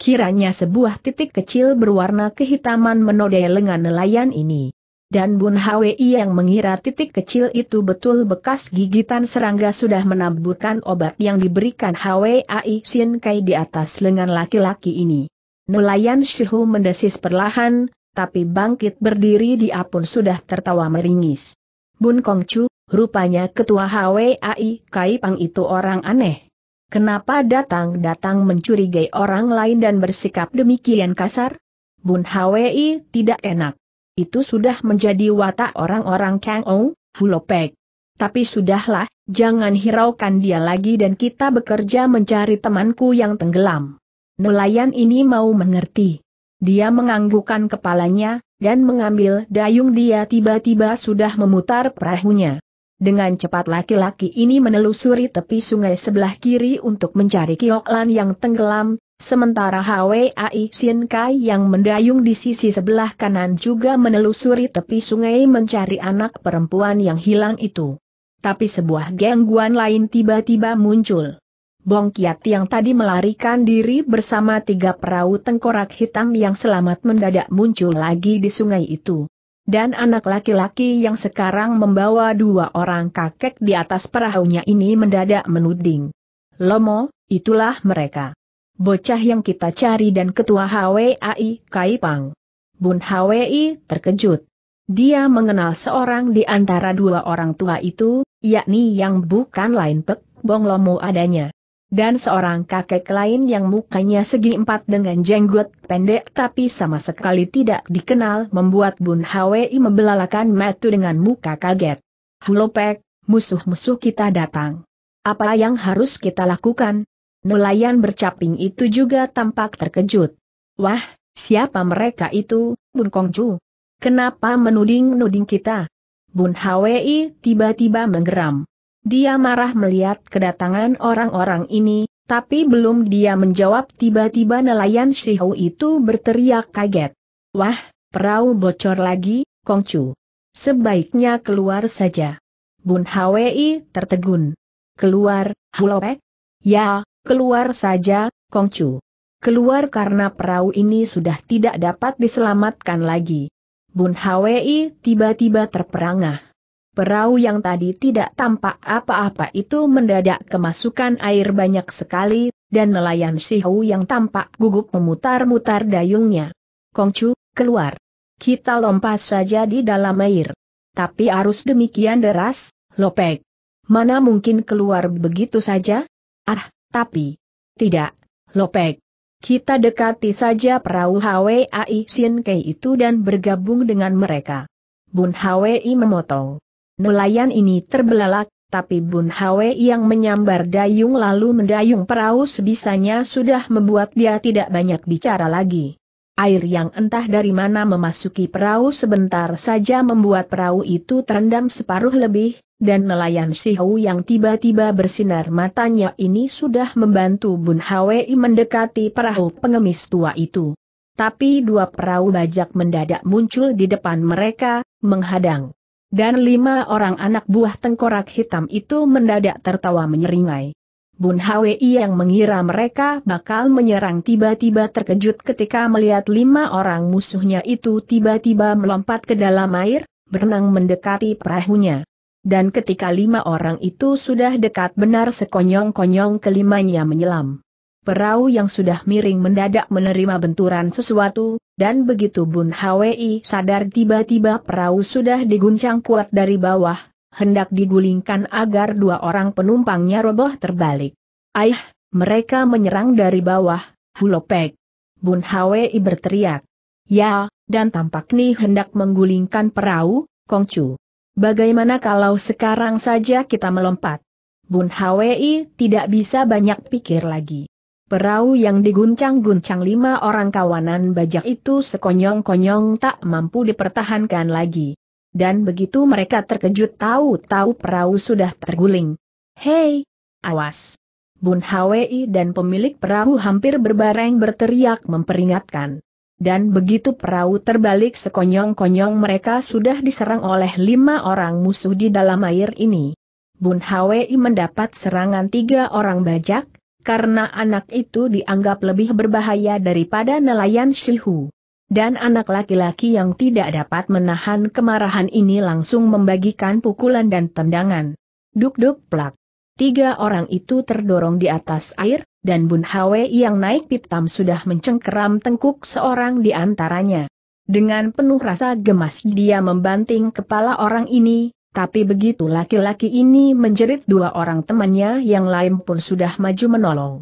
Kiranya sebuah titik kecil berwarna kehitaman menodai lengan nelayan ini. Dan Bun Hwi yang mengira titik kecil itu betul bekas gigitan serangga sudah menaburkan obat yang diberikan Hwi Sin Kai di atas lengan laki-laki ini. Nelayan Shihu mendesis perlahan, tapi bangkit berdiri dia pun sudah tertawa meringis. Bun Kongcu, Rupanya ketua HWAI Kai Pang itu orang aneh. Kenapa datang-datang mencurigai orang lain dan bersikap demikian kasar? Bun HWI tidak enak. Itu sudah menjadi watak orang-orang Kang Ou, Hulopek. Tapi sudahlah, jangan hiraukan dia lagi dan kita bekerja mencari temanku yang tenggelam. Nelayan ini mau mengerti. Dia menganggukkan kepalanya, dan mengambil dayung dia tiba-tiba sudah memutar perahunya. Dengan cepat laki-laki ini menelusuri tepi sungai sebelah kiri untuk mencari Kioklan yang tenggelam, sementara Hwai Sien Kai yang mendayung di sisi sebelah kanan juga menelusuri tepi sungai mencari anak perempuan yang hilang itu. Tapi sebuah gangguan lain tiba-tiba muncul. Bong Kiat yang tadi melarikan diri bersama tiga perahu tengkorak hitam yang selamat mendadak muncul lagi di sungai itu. Dan anak laki-laki yang sekarang membawa dua orang kakek di atas perahunya ini mendadak menuding. Lomo, itulah mereka. Bocah yang kita cari dan ketua HWI Kaipang. Bun HWI terkejut. Dia mengenal seorang di antara dua orang tua itu, yakni yang bukan lain Pek Bong Lomo adanya dan seorang kakek lain yang mukanya segi empat dengan jenggot pendek tapi sama sekali tidak dikenal membuat Bun Hwi membelalakan metu dengan muka kaget. Hulopek, musuh-musuh kita datang. Apa yang harus kita lakukan? Nelayan bercaping itu juga tampak terkejut. Wah, siapa mereka itu, Bun Kongju? Kenapa menuding-nuding kita? Bun Hwi tiba-tiba menggeram. Dia marah melihat kedatangan orang-orang ini, tapi belum dia menjawab tiba-tiba nelayan Shihou itu berteriak kaget. Wah, perahu bocor lagi, Kongcu. Sebaiknya keluar saja. Bun Hwi tertegun. Keluar, Hulopek? Ya, keluar saja, Kongcu. Keluar karena perahu ini sudah tidak dapat diselamatkan lagi. Bun Hwi tiba-tiba terperangah. Perahu yang tadi tidak tampak apa-apa itu mendadak kemasukan air banyak sekali, dan nelayan si Sihu yang tampak gugup memutar-mutar dayungnya. Kongcu, keluar. Kita lompat saja di dalam air. Tapi arus demikian deras, Lopek. Mana mungkin keluar begitu saja? Ah, tapi. Tidak, Lopek. Kita dekati saja perahu Hwai Sin Kei itu dan bergabung dengan mereka. Bun Hwei memotong. Nelayan ini terbelalak, tapi Bun Hwe yang menyambar dayung lalu mendayung perahu sebisanya sudah membuat dia tidak banyak bicara lagi. Air yang entah dari mana memasuki perahu sebentar saja membuat perahu itu terendam separuh lebih, dan nelayan Si Sihu yang tiba-tiba bersinar matanya ini sudah membantu Bun Hwe mendekati perahu pengemis tua itu. Tapi dua perahu bajak mendadak muncul di depan mereka, menghadang. Dan lima orang anak buah tengkorak hitam itu mendadak tertawa menyeringai. Bun Hwi yang mengira mereka bakal menyerang tiba-tiba terkejut ketika melihat lima orang musuhnya itu tiba-tiba melompat ke dalam air, berenang mendekati perahunya. Dan ketika lima orang itu sudah dekat benar sekonyong-konyong kelimanya menyelam. Perahu yang sudah miring mendadak menerima benturan sesuatu, dan begitu Bun Hwi sadar tiba-tiba perahu sudah diguncang kuat dari bawah, hendak digulingkan agar dua orang penumpangnya roboh terbalik. Aih, mereka menyerang dari bawah, Hulopek. Bun Hwi berteriak. Ya, dan tampak nih hendak menggulingkan perahu, Kongcu. Bagaimana kalau sekarang saja kita melompat? Bun Hwi tidak bisa banyak pikir lagi. Perahu yang diguncang-guncang lima orang kawanan bajak itu sekonyong-konyong tak mampu dipertahankan lagi. Dan begitu mereka terkejut tahu-tahu perahu sudah terguling. Hei! Awas! Bun Hwi dan pemilik perahu hampir berbareng berteriak memperingatkan. Dan begitu perahu terbalik sekonyong-konyong mereka sudah diserang oleh lima orang musuh di dalam air ini. Bun Hwi mendapat serangan tiga orang bajak, karena anak itu dianggap lebih berbahaya daripada nelayan Shihu. Dan anak laki-laki yang tidak dapat menahan kemarahan ini langsung membagikan pukulan dan tendangan. Duk-duk plak. Tiga orang itu terdorong di atas air, dan Bun Hwe yang naik pitam sudah mencengkeram tengkuk seorang di antaranya. Dengan penuh rasa gemas dia membanting kepala orang ini, tapi begitu laki-laki ini menjerit dua orang temannya yang lain pun sudah maju menolong.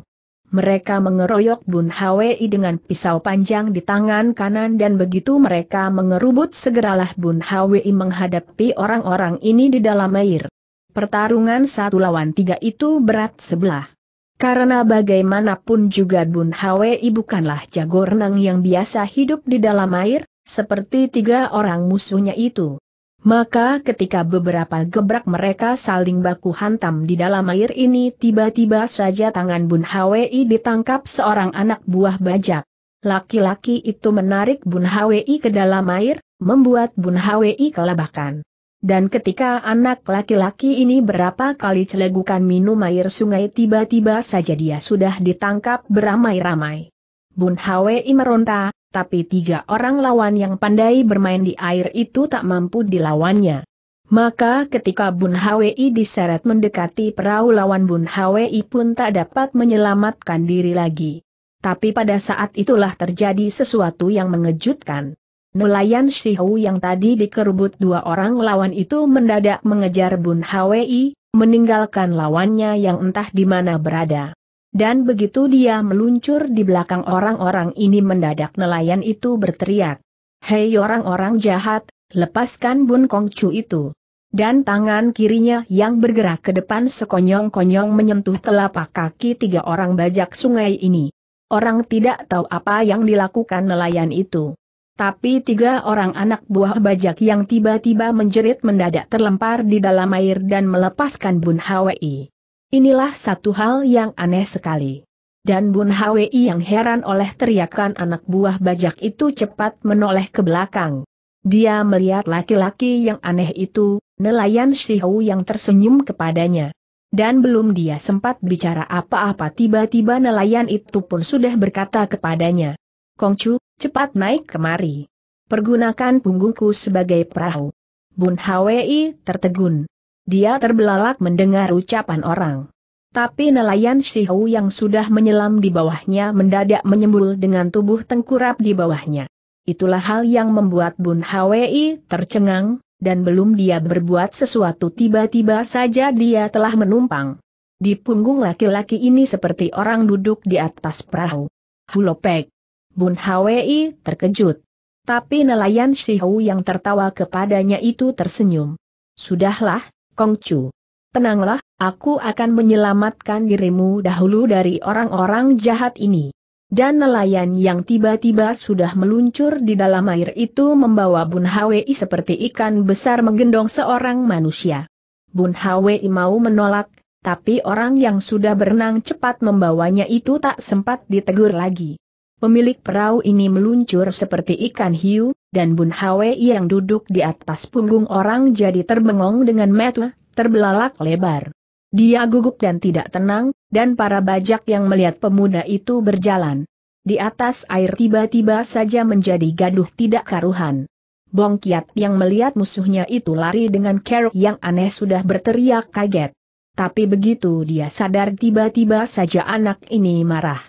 Mereka mengeroyok Bun Hwi dengan pisau panjang di tangan kanan dan begitu mereka mengerubut segeralah Bun Hwi menghadapi orang-orang ini di dalam air. Pertarungan satu lawan tiga itu berat sebelah. Karena bagaimanapun juga Bun Hwi bukanlah jago renang yang biasa hidup di dalam air, seperti tiga orang musuhnya itu. Maka ketika beberapa gebrak mereka saling baku hantam di dalam air ini tiba-tiba saja tangan Bun Hwi ditangkap seorang anak buah bajak. Laki-laki itu menarik Bun Hwi ke dalam air, membuat Bun Hwi kelabakan. Dan ketika anak laki-laki ini berapa kali celegukan minum air sungai tiba-tiba saja dia sudah ditangkap beramai-ramai. Bun Hwi meronta, tapi tiga orang lawan yang pandai bermain di air itu tak mampu dilawannya. Maka ketika Bun Hwi diseret mendekati perahu lawan Bun Hwi pun tak dapat menyelamatkan diri lagi. Tapi pada saat itulah terjadi sesuatu yang mengejutkan. Nelayan Shihu yang tadi dikerubut dua orang lawan itu mendadak mengejar Bun Hwi, meninggalkan lawannya yang entah di mana berada. Dan begitu dia meluncur di belakang orang-orang ini mendadak nelayan itu berteriak. Hei orang-orang jahat, lepaskan Bun Kongcu itu. Dan tangan kirinya yang bergerak ke depan sekonyong-konyong menyentuh telapak kaki tiga orang bajak sungai ini. Orang tidak tahu apa yang dilakukan nelayan itu. Tapi tiga orang anak buah bajak yang tiba-tiba menjerit mendadak terlempar di dalam air dan melepaskan Bun Hwi. Inilah satu hal yang aneh sekali. Dan Bun Hwi yang heran oleh teriakan anak buah bajak itu cepat menoleh ke belakang. Dia melihat laki-laki yang aneh itu, nelayan Si Shihou yang tersenyum kepadanya. Dan belum dia sempat bicara apa-apa tiba-tiba nelayan itu pun sudah berkata kepadanya. Kongcu, cepat naik kemari. Pergunakan punggungku sebagai perahu. Bun Hwi tertegun. Dia terbelalak mendengar ucapan orang. Tapi nelayan Si Shihu yang sudah menyelam di bawahnya mendadak menyembul dengan tubuh tengkurap di bawahnya. Itulah hal yang membuat Bun Hwi tercengang, dan belum dia berbuat sesuatu tiba-tiba saja dia telah menumpang. Di punggung laki-laki ini seperti orang duduk di atas perahu. Hulopek. Bun Hwi terkejut. Tapi nelayan Si Shihu yang tertawa kepadanya itu tersenyum. Sudahlah, Kongcu. Tenanglah, aku akan menyelamatkan dirimu dahulu dari orang-orang jahat ini. Dan nelayan yang tiba-tiba sudah meluncur di dalam air itu membawa Bun Hwi seperti ikan besar menggendong seorang manusia. Bun Hwi mau menolak, tapi orang yang sudah berenang cepat membawanya itu tak sempat ditegur lagi. Pemilik perahu ini meluncur seperti ikan hiu, dan Bun Hwei yang duduk di atas punggung orang jadi terbengong dengan metu, terbelalak lebar. Dia gugup dan tidak tenang, dan para bajak yang melihat pemuda itu berjalan. Di atas air tiba-tiba saja menjadi gaduh tidak karuhan. Bong Kiat yang melihat musuhnya itu lari dengan kerok yang aneh sudah berteriak kaget. Tapi begitu dia sadar tiba-tiba saja anak ini marah.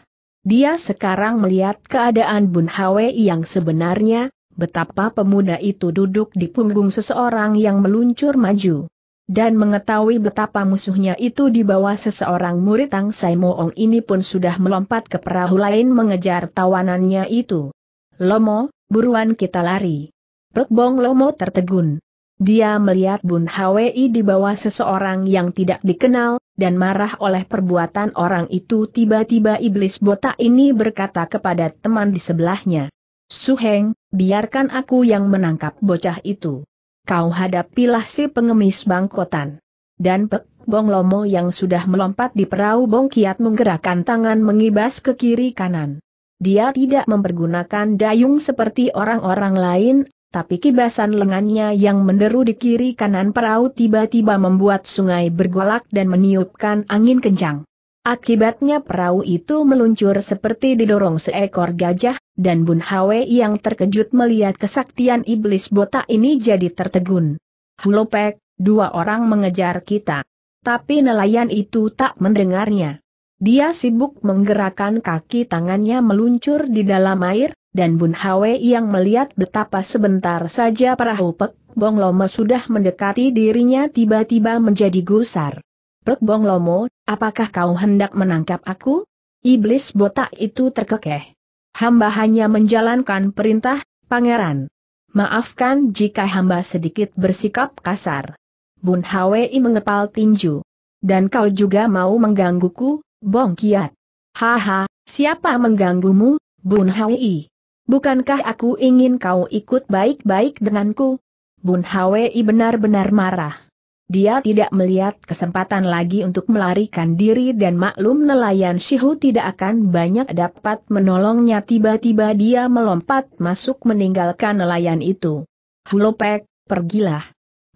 Dia sekarang melihat keadaan Bun Hwe yang sebenarnya, betapa pemuda itu duduk di punggung seseorang yang meluncur maju. Dan mengetahui betapa musuhnya itu di bawah seseorang murid Tang Sai ini pun sudah melompat ke perahu lain mengejar tawanannya itu. Lomo, buruan kita lari. Pek Bong Lomo tertegun. Dia melihat Bun Hwi di bawah seseorang yang tidak dikenal, dan marah oleh perbuatan orang itu tiba-tiba iblis botak ini berkata kepada teman di sebelahnya. Suheng, biarkan aku yang menangkap bocah itu. Kau hadapilah si pengemis bangkotan. Dan Pek Bong Lomo yang sudah melompat di perahu Bong Kiat menggerakkan tangan mengibas ke kiri kanan. Dia tidak mempergunakan dayung seperti orang-orang lain, tapi kibasan lengannya yang menderu di kiri kanan perahu tiba-tiba membuat sungai bergolak dan meniupkan angin kencang. Akibatnya perahu itu meluncur seperti didorong seekor gajah, dan Bun Hwe yang terkejut melihat kesaktian iblis botak ini jadi tertegun. Hulopek, dua orang mengejar kita. Tapi nelayan itu tak mendengarnya. Dia sibuk menggerakkan kaki tangannya meluncur di dalam air, dan Bun Hwe yang melihat betapa sebentar saja perahu Pek Bong Lomo sudah mendekati dirinya tiba-tiba menjadi gusar. Pek Bong Lomo, apakah kau hendak menangkap aku? Iblis botak itu terkekeh. Hamba hanya menjalankan perintah, pangeran. Maafkan jika hamba sedikit bersikap kasar. Bun Hwi mengepal tinju. Dan kau juga mau menggangguku, Bong Kiat. Haha, siapa mengganggumu, Bun Hwi? Bukankah aku ingin kau ikut baik-baik denganku? Bun Hwi benar-benar marah. Dia tidak melihat kesempatan lagi untuk melarikan diri dan maklum nelayan Shihu tidak akan banyak dapat menolongnya tiba-tiba dia melompat masuk meninggalkan nelayan itu. Hulopek, pergilah.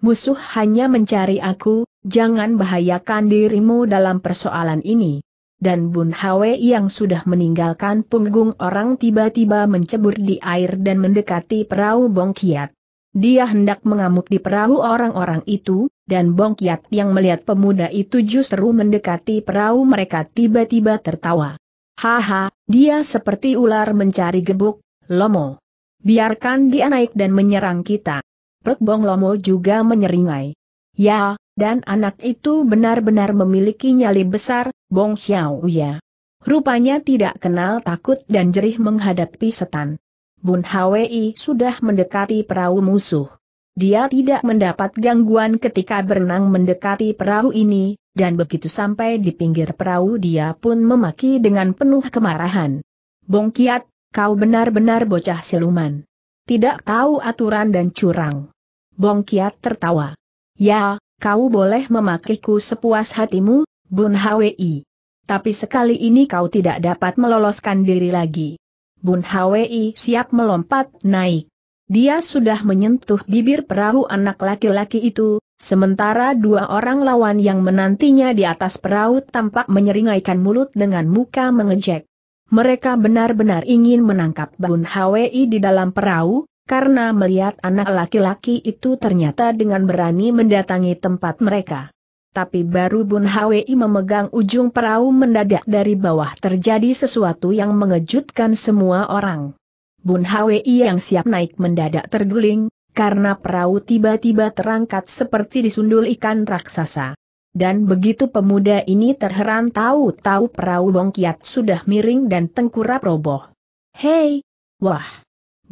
Musuh hanya mencari aku, jangan bahayakan dirimu dalam persoalan ini dan Bun Hwe yang sudah meninggalkan punggung orang tiba-tiba mencebur di air dan mendekati perahu Bong Kiat. Dia hendak mengamuk di perahu orang-orang itu, dan Bong Kiat yang melihat pemuda itu justru mendekati perahu mereka tiba-tiba tertawa. Haha, dia seperti ular mencari gebuk, Lomo. Biarkan dia naik dan menyerang kita. Pek Bong Lomo juga menyeringai. Ya, dan anak itu benar-benar memiliki nyali besar, Bong Xiaoya. Rupanya tidak kenal takut dan jerih menghadapi setan. Bun Hwi sudah mendekati perahu musuh. Dia tidak mendapat gangguan ketika berenang mendekati perahu ini, dan begitu sampai di pinggir perahu dia pun memaki dengan penuh kemarahan. Bong Kiat, kau benar-benar bocah siluman. Tidak tahu aturan dan curang. Bong Kiat tertawa. Ya, kau boleh memakiku sepuas hatimu, Bun Hwi. Tapi sekali ini kau tidak dapat meloloskan diri lagi. Bun Hwi siap melompat naik. Dia sudah menyentuh bibir perahu anak laki-laki itu, sementara dua orang lawan yang menantinya di atas perahu tampak menyeringaikan mulut dengan muka mengejek. Mereka benar-benar ingin menangkap Bun Hwi di dalam perahu, karena melihat anak laki-laki itu ternyata dengan berani mendatangi tempat mereka. Tapi baru Bun Hwi memegang ujung perahu mendadak dari bawah terjadi sesuatu yang mengejutkan semua orang. Bun Hwi yang siap naik mendadak terguling, karena perahu tiba-tiba terangkat seperti disundul ikan raksasa. Dan begitu pemuda ini terheran tahu-tahu perahu bongkiat sudah miring dan tengkurap roboh. Hei! Wah!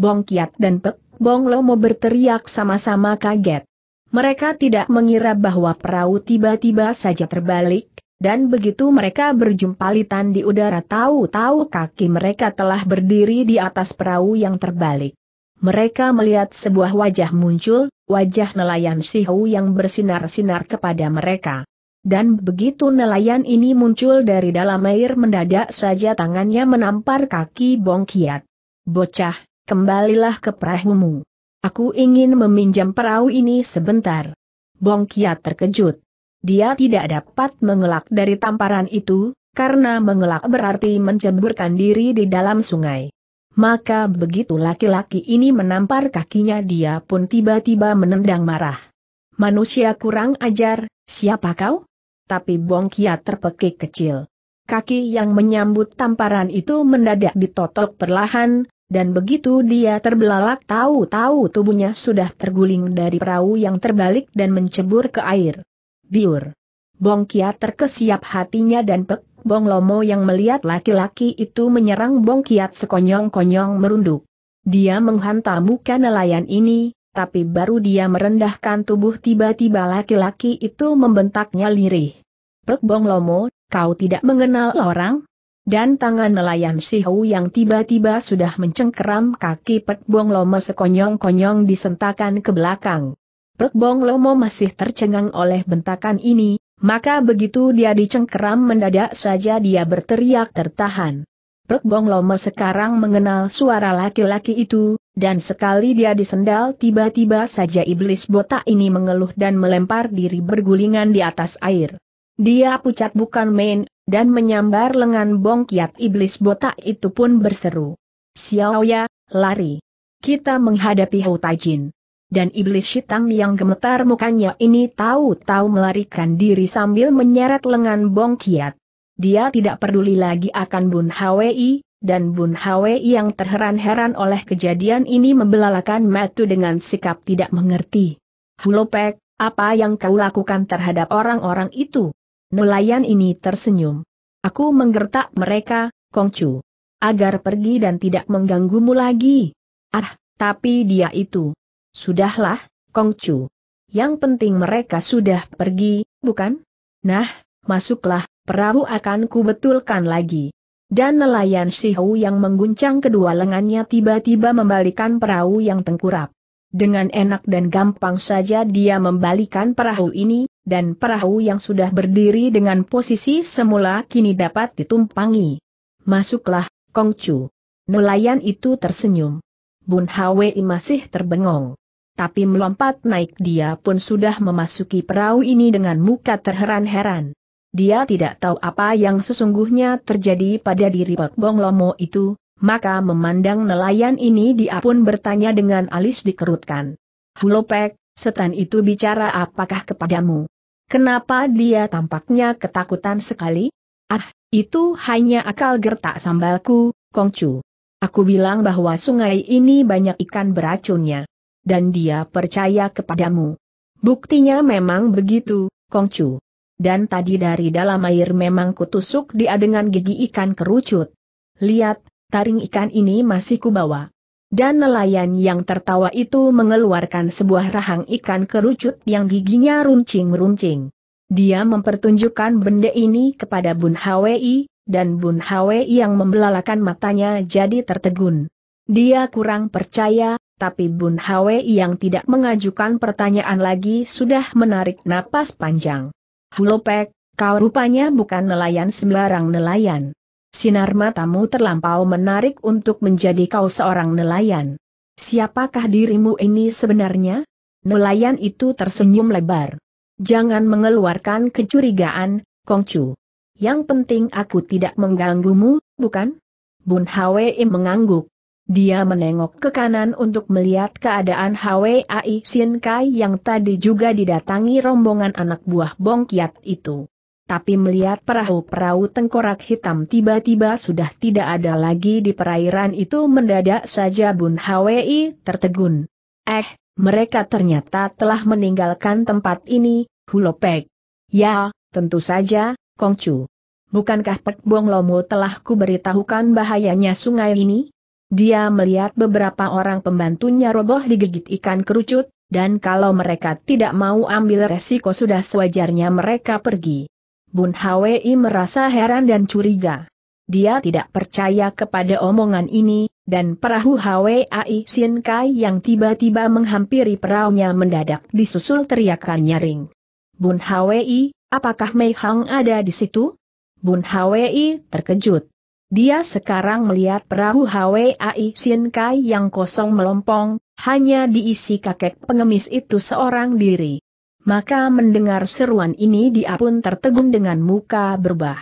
Bong Kiat dan Pek, Bong Lomo berteriak sama-sama kaget. Mereka tidak mengira bahwa perahu tiba-tiba saja terbalik, dan begitu mereka berjumpalitan di udara tahu-tahu kaki mereka telah berdiri di atas perahu yang terbalik. Mereka melihat sebuah wajah muncul, wajah nelayan Sihu yang bersinar-sinar kepada mereka. Dan begitu nelayan ini muncul dari dalam air mendadak saja tangannya menampar kaki Bong Kiat. Bocah, kembalilah ke perahumu. Aku ingin meminjam perahu ini sebentar. Bong Kiat terkejut. Dia tidak dapat mengelak dari tamparan itu, karena mengelak berarti menceburkan diri di dalam sungai. Maka begitu laki-laki ini menampar kakinya dia pun tiba-tiba menendang marah. Manusia kurang ajar, siapa kau? Tapi Bong Kiat terpekik kecil. Kaki yang menyambut tamparan itu mendadak ditotok perlahan, dan begitu dia terbelalak tahu-tahu tubuhnya sudah terguling dari perahu yang terbalik dan mencebur ke air. Biur. Bong Kia terkesiap hatinya dan Pek Bong Lomo yang melihat laki-laki itu menyerang Bong Kiat sekonyong-konyong merunduk. Dia menghantam muka nelayan ini, tapi baru dia merendahkan tubuh tiba-tiba laki-laki itu membentaknya lirih. Pek Bong Lomo, kau tidak mengenal orang? Dan tangan nelayan si Hou yang tiba-tiba sudah mencengkeram kaki Pek Bong Lomo sekonyong-konyong disentakan ke belakang. Pek Bong Lomo masih tercengang oleh bentakan ini, maka begitu dia dicengkeram mendadak saja dia berteriak tertahan. Pek Bong Lomo sekarang mengenal suara laki-laki itu, dan sekali dia disendal tiba-tiba saja iblis botak ini mengeluh dan melempar diri bergulingan di atas air. Dia pucat bukan main, dan menyambar lengan bongkiat iblis botak itu pun berseru. Xiao ya, lari. Kita menghadapi Tai Jin. Dan iblis hitam yang gemetar mukanya ini tahu-tahu melarikan diri sambil menyeret lengan bongkiat. Dia tidak peduli lagi akan Bun Hwi, dan Bun Hwi yang terheran-heran oleh kejadian ini membelalakan Matu dengan sikap tidak mengerti. Hulopek, apa yang kau lakukan terhadap orang-orang itu? Nelayan ini tersenyum. Aku menggertak mereka, Kongcu. Agar pergi dan tidak mengganggumu lagi. Ah, tapi dia itu. Sudahlah, Kongcu. Yang penting mereka sudah pergi, bukan? Nah, masuklah, perahu akan kubetulkan lagi. Dan nelayan Sihu yang mengguncang kedua lengannya tiba-tiba membalikan perahu yang tengkurap. Dengan enak dan gampang saja dia membalikan perahu ini, dan perahu yang sudah berdiri dengan posisi semula kini dapat ditumpangi. Masuklah, Kongcu. Nelayan itu tersenyum. Bun Hwei masih terbengong. Tapi melompat naik dia pun sudah memasuki perahu ini dengan muka terheran-heran. Dia tidak tahu apa yang sesungguhnya terjadi pada diri Pak Bong Lomo itu, maka memandang nelayan ini dia pun bertanya dengan alis dikerutkan. Hulopek, Setan itu bicara apakah kepadamu? Kenapa dia tampaknya ketakutan sekali? Ah, itu hanya akal gertak sambalku, Kongcu. Aku bilang bahwa sungai ini banyak ikan beracunnya. Dan dia percaya kepadamu. Buktinya memang begitu, Kongcu. Dan tadi dari dalam air memang kutusuk dia dengan gigi ikan kerucut. Lihat, taring ikan ini masih kubawa. Dan nelayan yang tertawa itu mengeluarkan sebuah rahang ikan kerucut yang giginya runcing-runcing. Dia mempertunjukkan benda ini kepada Bun Hwi, dan Bun Hwi yang membelalakan matanya jadi tertegun. Dia kurang percaya, tapi Bun Hwi yang tidak mengajukan pertanyaan lagi sudah menarik napas panjang. Hulopek, kau rupanya bukan nelayan sembarang nelayan. Sinar matamu terlampau menarik untuk menjadi kau seorang nelayan. Siapakah dirimu ini sebenarnya? Nelayan itu tersenyum lebar. Jangan mengeluarkan kecurigaan, Kongcu. Yang penting aku tidak mengganggumu, bukan? Bun Hwei mengangguk. Dia menengok ke kanan untuk melihat keadaan Hwei Sin Kai yang tadi juga didatangi rombongan anak buah Bong Kiat itu tapi melihat perahu-perahu tengkorak hitam tiba-tiba sudah tidak ada lagi di perairan itu mendadak saja Bun Hwi tertegun. Eh, mereka ternyata telah meninggalkan tempat ini, Hulopek. Ya, tentu saja, Kongcu. Bukankah Pek Bong Lomo telah kuberitahukan bahayanya sungai ini? Dia melihat beberapa orang pembantunya roboh digigit ikan kerucut, dan kalau mereka tidak mau ambil resiko sudah sewajarnya mereka pergi. Bun Hwi merasa heran dan curiga. Dia tidak percaya kepada omongan ini, dan perahu Hwi Sin Kai yang tiba-tiba menghampiri peraunya mendadak disusul teriakan nyaring. Bun Hwi, apakah Mei Hang ada di situ? Bun Hwi terkejut. Dia sekarang melihat perahu Hwi Sin Kai yang kosong melompong, hanya diisi kakek pengemis itu seorang diri. Maka mendengar seruan ini dia pun tertegun dengan muka berubah.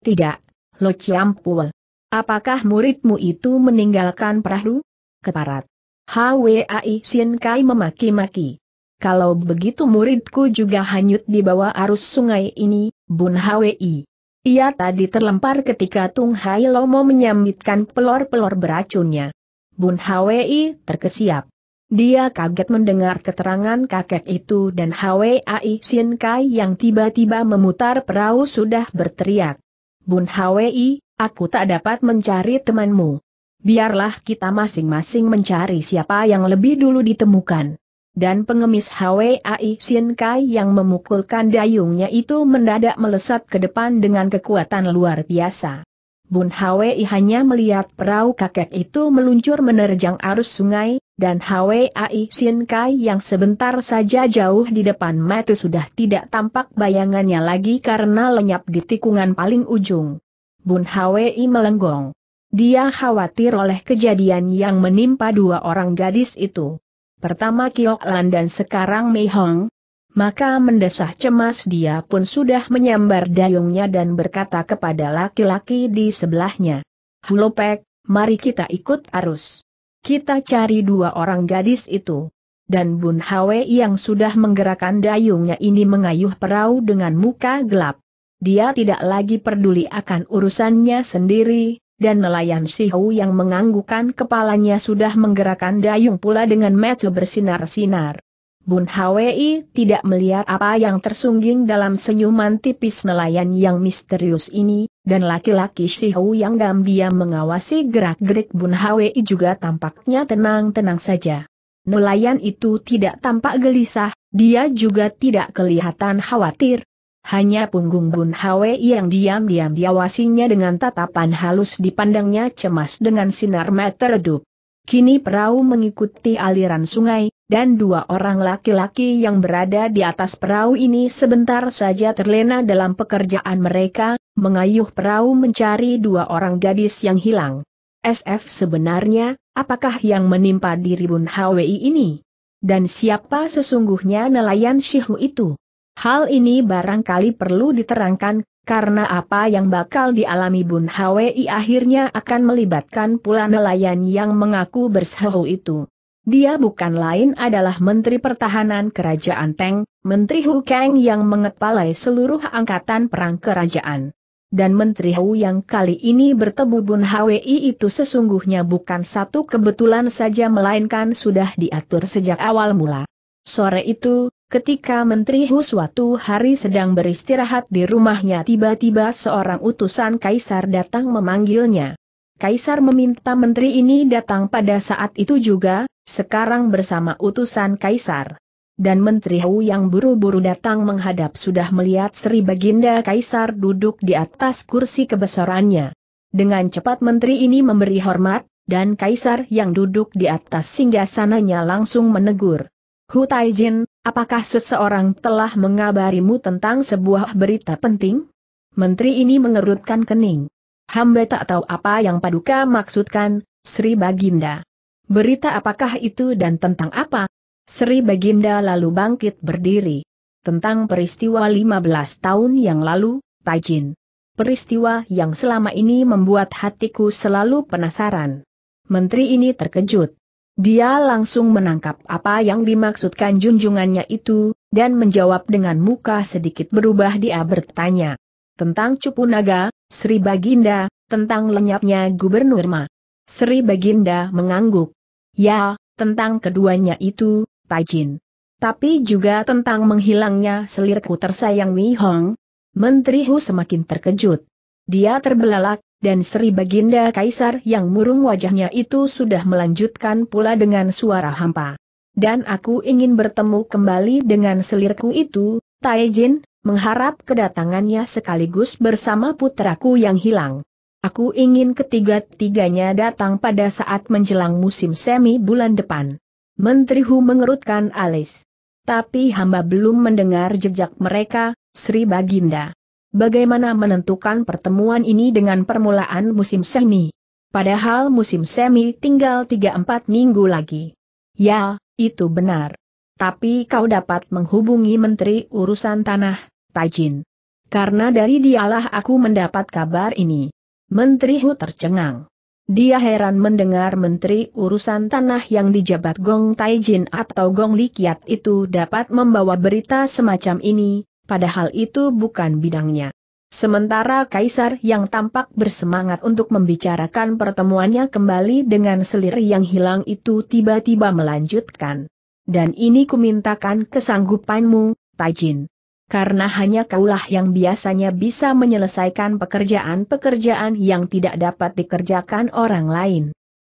Tidak, Lo ciampul. Apakah muridmu itu meninggalkan perahu? Keparat. Hwai Sin Kai memaki-maki. Kalau begitu muridku juga hanyut di bawah arus sungai ini, Bun Hwi. Ia tadi terlempar ketika Tung Hai Lomo menyambitkan pelor-pelor beracunnya. Bun Hwi terkesiap. Dia kaget mendengar keterangan kakek itu dan Hwai Sin Kai yang tiba-tiba memutar perahu sudah berteriak. Bun Hwai, aku tak dapat mencari temanmu. Biarlah kita masing-masing mencari siapa yang lebih dulu ditemukan. Dan pengemis Hwai Sin Kai yang memukulkan dayungnya itu mendadak melesat ke depan dengan kekuatan luar biasa. Bun Hwei hanya melihat perahu kakek itu meluncur menerjang arus sungai, dan Hwai Sin Kai yang sebentar saja jauh di depan mata sudah tidak tampak bayangannya lagi karena lenyap di tikungan paling ujung. Bun Hwai melenggong. Dia khawatir oleh kejadian yang menimpa dua orang gadis itu. Pertama Kiok Lan dan sekarang Mei Hong. Maka mendesah cemas dia pun sudah menyambar dayungnya dan berkata kepada laki-laki di sebelahnya. Hulopek, mari kita ikut arus kita cari dua orang gadis itu. Dan Bun Hwe yang sudah menggerakkan dayungnya ini mengayuh perahu dengan muka gelap. Dia tidak lagi peduli akan urusannya sendiri, dan nelayan Hau yang menganggukan kepalanya sudah menggerakkan dayung pula dengan mata bersinar-sinar. Bun Hwi tidak melihat apa yang tersungging dalam senyuman tipis nelayan yang misterius ini, dan laki-laki si Hou yang diam-diam mengawasi gerak-gerik Bun Hwi juga tampaknya tenang-tenang saja. Nelayan itu tidak tampak gelisah, dia juga tidak kelihatan khawatir. Hanya punggung Bun Hwi yang diam-diam diawasinya dengan tatapan halus dipandangnya cemas dengan sinar mata redup. Kini perahu mengikuti aliran sungai, dan dua orang laki-laki yang berada di atas perahu ini sebentar saja terlena dalam pekerjaan mereka, mengayuh perahu mencari dua orang gadis yang hilang. SF sebenarnya, apakah yang menimpa diri Bun Hwi ini? Dan siapa sesungguhnya nelayan Shihu itu? Hal ini barangkali perlu diterangkan, karena apa yang bakal dialami Bun Hwi akhirnya akan melibatkan pula nelayan yang mengaku bersehu itu. Dia bukan lain adalah Menteri Pertahanan Kerajaan Teng, Menteri Hu Kang yang mengepalai seluruh angkatan perang kerajaan. Dan Menteri Hu yang kali ini bertemu Bun Hwi itu sesungguhnya bukan satu kebetulan saja melainkan sudah diatur sejak awal mula. Sore itu, Ketika Menteri Hu suatu hari sedang beristirahat di rumahnya tiba-tiba seorang utusan Kaisar datang memanggilnya. Kaisar meminta menteri ini datang pada saat itu juga, sekarang bersama utusan Kaisar. Dan Menteri Hu yang buru-buru datang menghadap sudah melihat Sri Baginda Kaisar duduk di atas kursi kebesarannya. Dengan cepat menteri ini memberi hormat, dan Kaisar yang duduk di atas singgasananya langsung menegur. Hu Taijin, Apakah seseorang telah mengabarimu tentang sebuah berita penting? Menteri ini mengerutkan kening. Hamba tak tahu apa yang Paduka maksudkan, Sri Baginda. Berita apakah itu dan tentang apa? Sri Baginda lalu bangkit berdiri. Tentang peristiwa 15 tahun yang lalu, Tajin. Peristiwa yang selama ini membuat hatiku selalu penasaran. Menteri ini terkejut. Dia langsung menangkap apa yang dimaksudkan junjungannya itu, dan menjawab dengan muka sedikit berubah dia bertanya. Tentang Cupu Naga, Sri Baginda, tentang lenyapnya Gubernur Ma. Sri Baginda mengangguk. Ya, tentang keduanya itu, Tajin. Tapi juga tentang menghilangnya selirku tersayang Wi Hong. Menteri Hu semakin terkejut. Dia terbelalak, dan Sri Baginda Kaisar yang murung wajahnya itu sudah melanjutkan pula dengan suara hampa. Dan aku ingin bertemu kembali dengan selirku itu, Taijin, mengharap kedatangannya sekaligus bersama putraku yang hilang. Aku ingin ketiga-tiganya datang pada saat menjelang musim semi bulan depan. Menteri Hu mengerutkan alis. Tapi hamba belum mendengar jejak mereka, Sri Baginda. Bagaimana menentukan pertemuan ini dengan permulaan musim semi? Padahal musim semi tinggal 3-4 minggu lagi. Ya, itu benar. Tapi kau dapat menghubungi Menteri Urusan Tanah, Tajin. Karena dari dialah aku mendapat kabar ini. Menteri Hu tercengang. Dia heran mendengar Menteri Urusan Tanah yang dijabat Gong Taijin atau Gong Likiat itu dapat membawa berita semacam ini, padahal itu bukan bidangnya. Sementara Kaisar yang tampak bersemangat untuk membicarakan pertemuannya kembali dengan selir yang hilang itu tiba-tiba melanjutkan. Dan ini kumintakan kesanggupanmu, Tajin. Karena hanya kaulah yang biasanya bisa menyelesaikan pekerjaan-pekerjaan yang tidak dapat dikerjakan orang lain.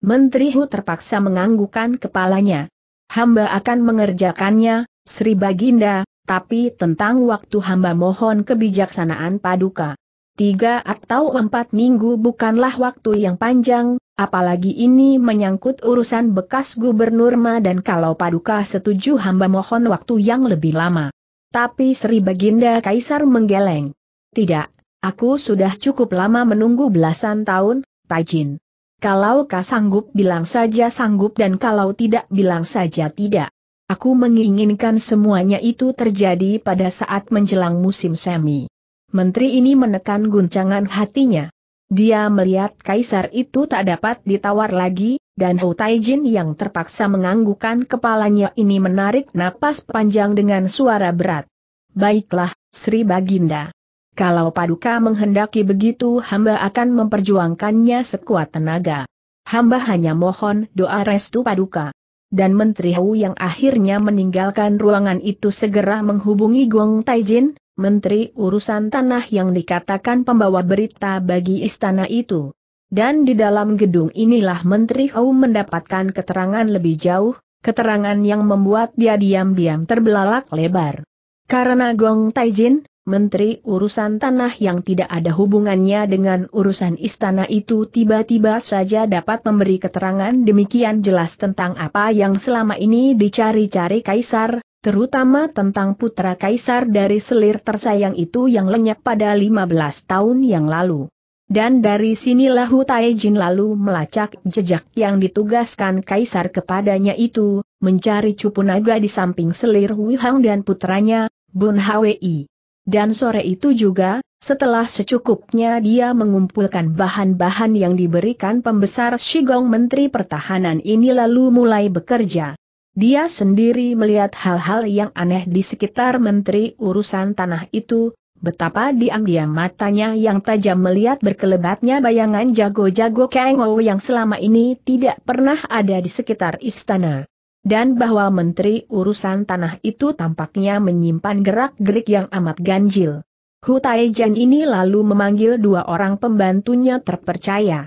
Menteri Hu terpaksa menganggukkan kepalanya. Hamba akan mengerjakannya, Sri Baginda, tapi tentang waktu hamba mohon kebijaksanaan paduka. Tiga atau empat minggu bukanlah waktu yang panjang, apalagi ini menyangkut urusan bekas gubernur Ma dan kalau paduka setuju hamba mohon waktu yang lebih lama. Tapi Sri Baginda Kaisar menggeleng. Tidak, aku sudah cukup lama menunggu belasan tahun, Tajin. Kalau kau sanggup bilang saja sanggup dan kalau tidak bilang saja tidak. Aku menginginkan semuanya itu terjadi pada saat menjelang musim semi. Menteri ini menekan guncangan hatinya. Dia melihat kaisar itu tak dapat ditawar lagi, dan Hou Taijin yang terpaksa menganggukkan kepalanya ini menarik napas panjang dengan suara berat. Baiklah, Sri Baginda. Kalau Paduka menghendaki begitu hamba akan memperjuangkannya sekuat tenaga. Hamba hanya mohon doa restu Paduka dan Menteri Hu yang akhirnya meninggalkan ruangan itu segera menghubungi Gong Taijin, Menteri Urusan Tanah yang dikatakan pembawa berita bagi istana itu. Dan di dalam gedung inilah Menteri Hou mendapatkan keterangan lebih jauh, keterangan yang membuat dia diam-diam terbelalak lebar. Karena Gong Taijin, Menteri Urusan Tanah yang tidak ada hubungannya dengan urusan istana itu tiba-tiba saja dapat memberi keterangan demikian jelas tentang apa yang selama ini dicari-cari Kaisar, terutama tentang putra Kaisar dari selir tersayang itu yang lenyap pada 15 tahun yang lalu. Dan dari sinilah Hu Taijin lalu melacak jejak yang ditugaskan Kaisar kepadanya itu, mencari cupu naga di samping selir Wihang dan putranya, Bun Hwi. Dan sore itu juga, setelah secukupnya dia mengumpulkan bahan-bahan yang diberikan pembesar Shigong Menteri Pertahanan ini lalu mulai bekerja. Dia sendiri melihat hal-hal yang aneh di sekitar Menteri Urusan Tanah itu, betapa diam-diam matanya yang tajam melihat berkelebatnya bayangan jago-jago Kengo yang selama ini tidak pernah ada di sekitar istana dan bahwa Menteri Urusan Tanah itu tampaknya menyimpan gerak-gerik yang amat ganjil. Hu Taijian ini lalu memanggil dua orang pembantunya terpercaya.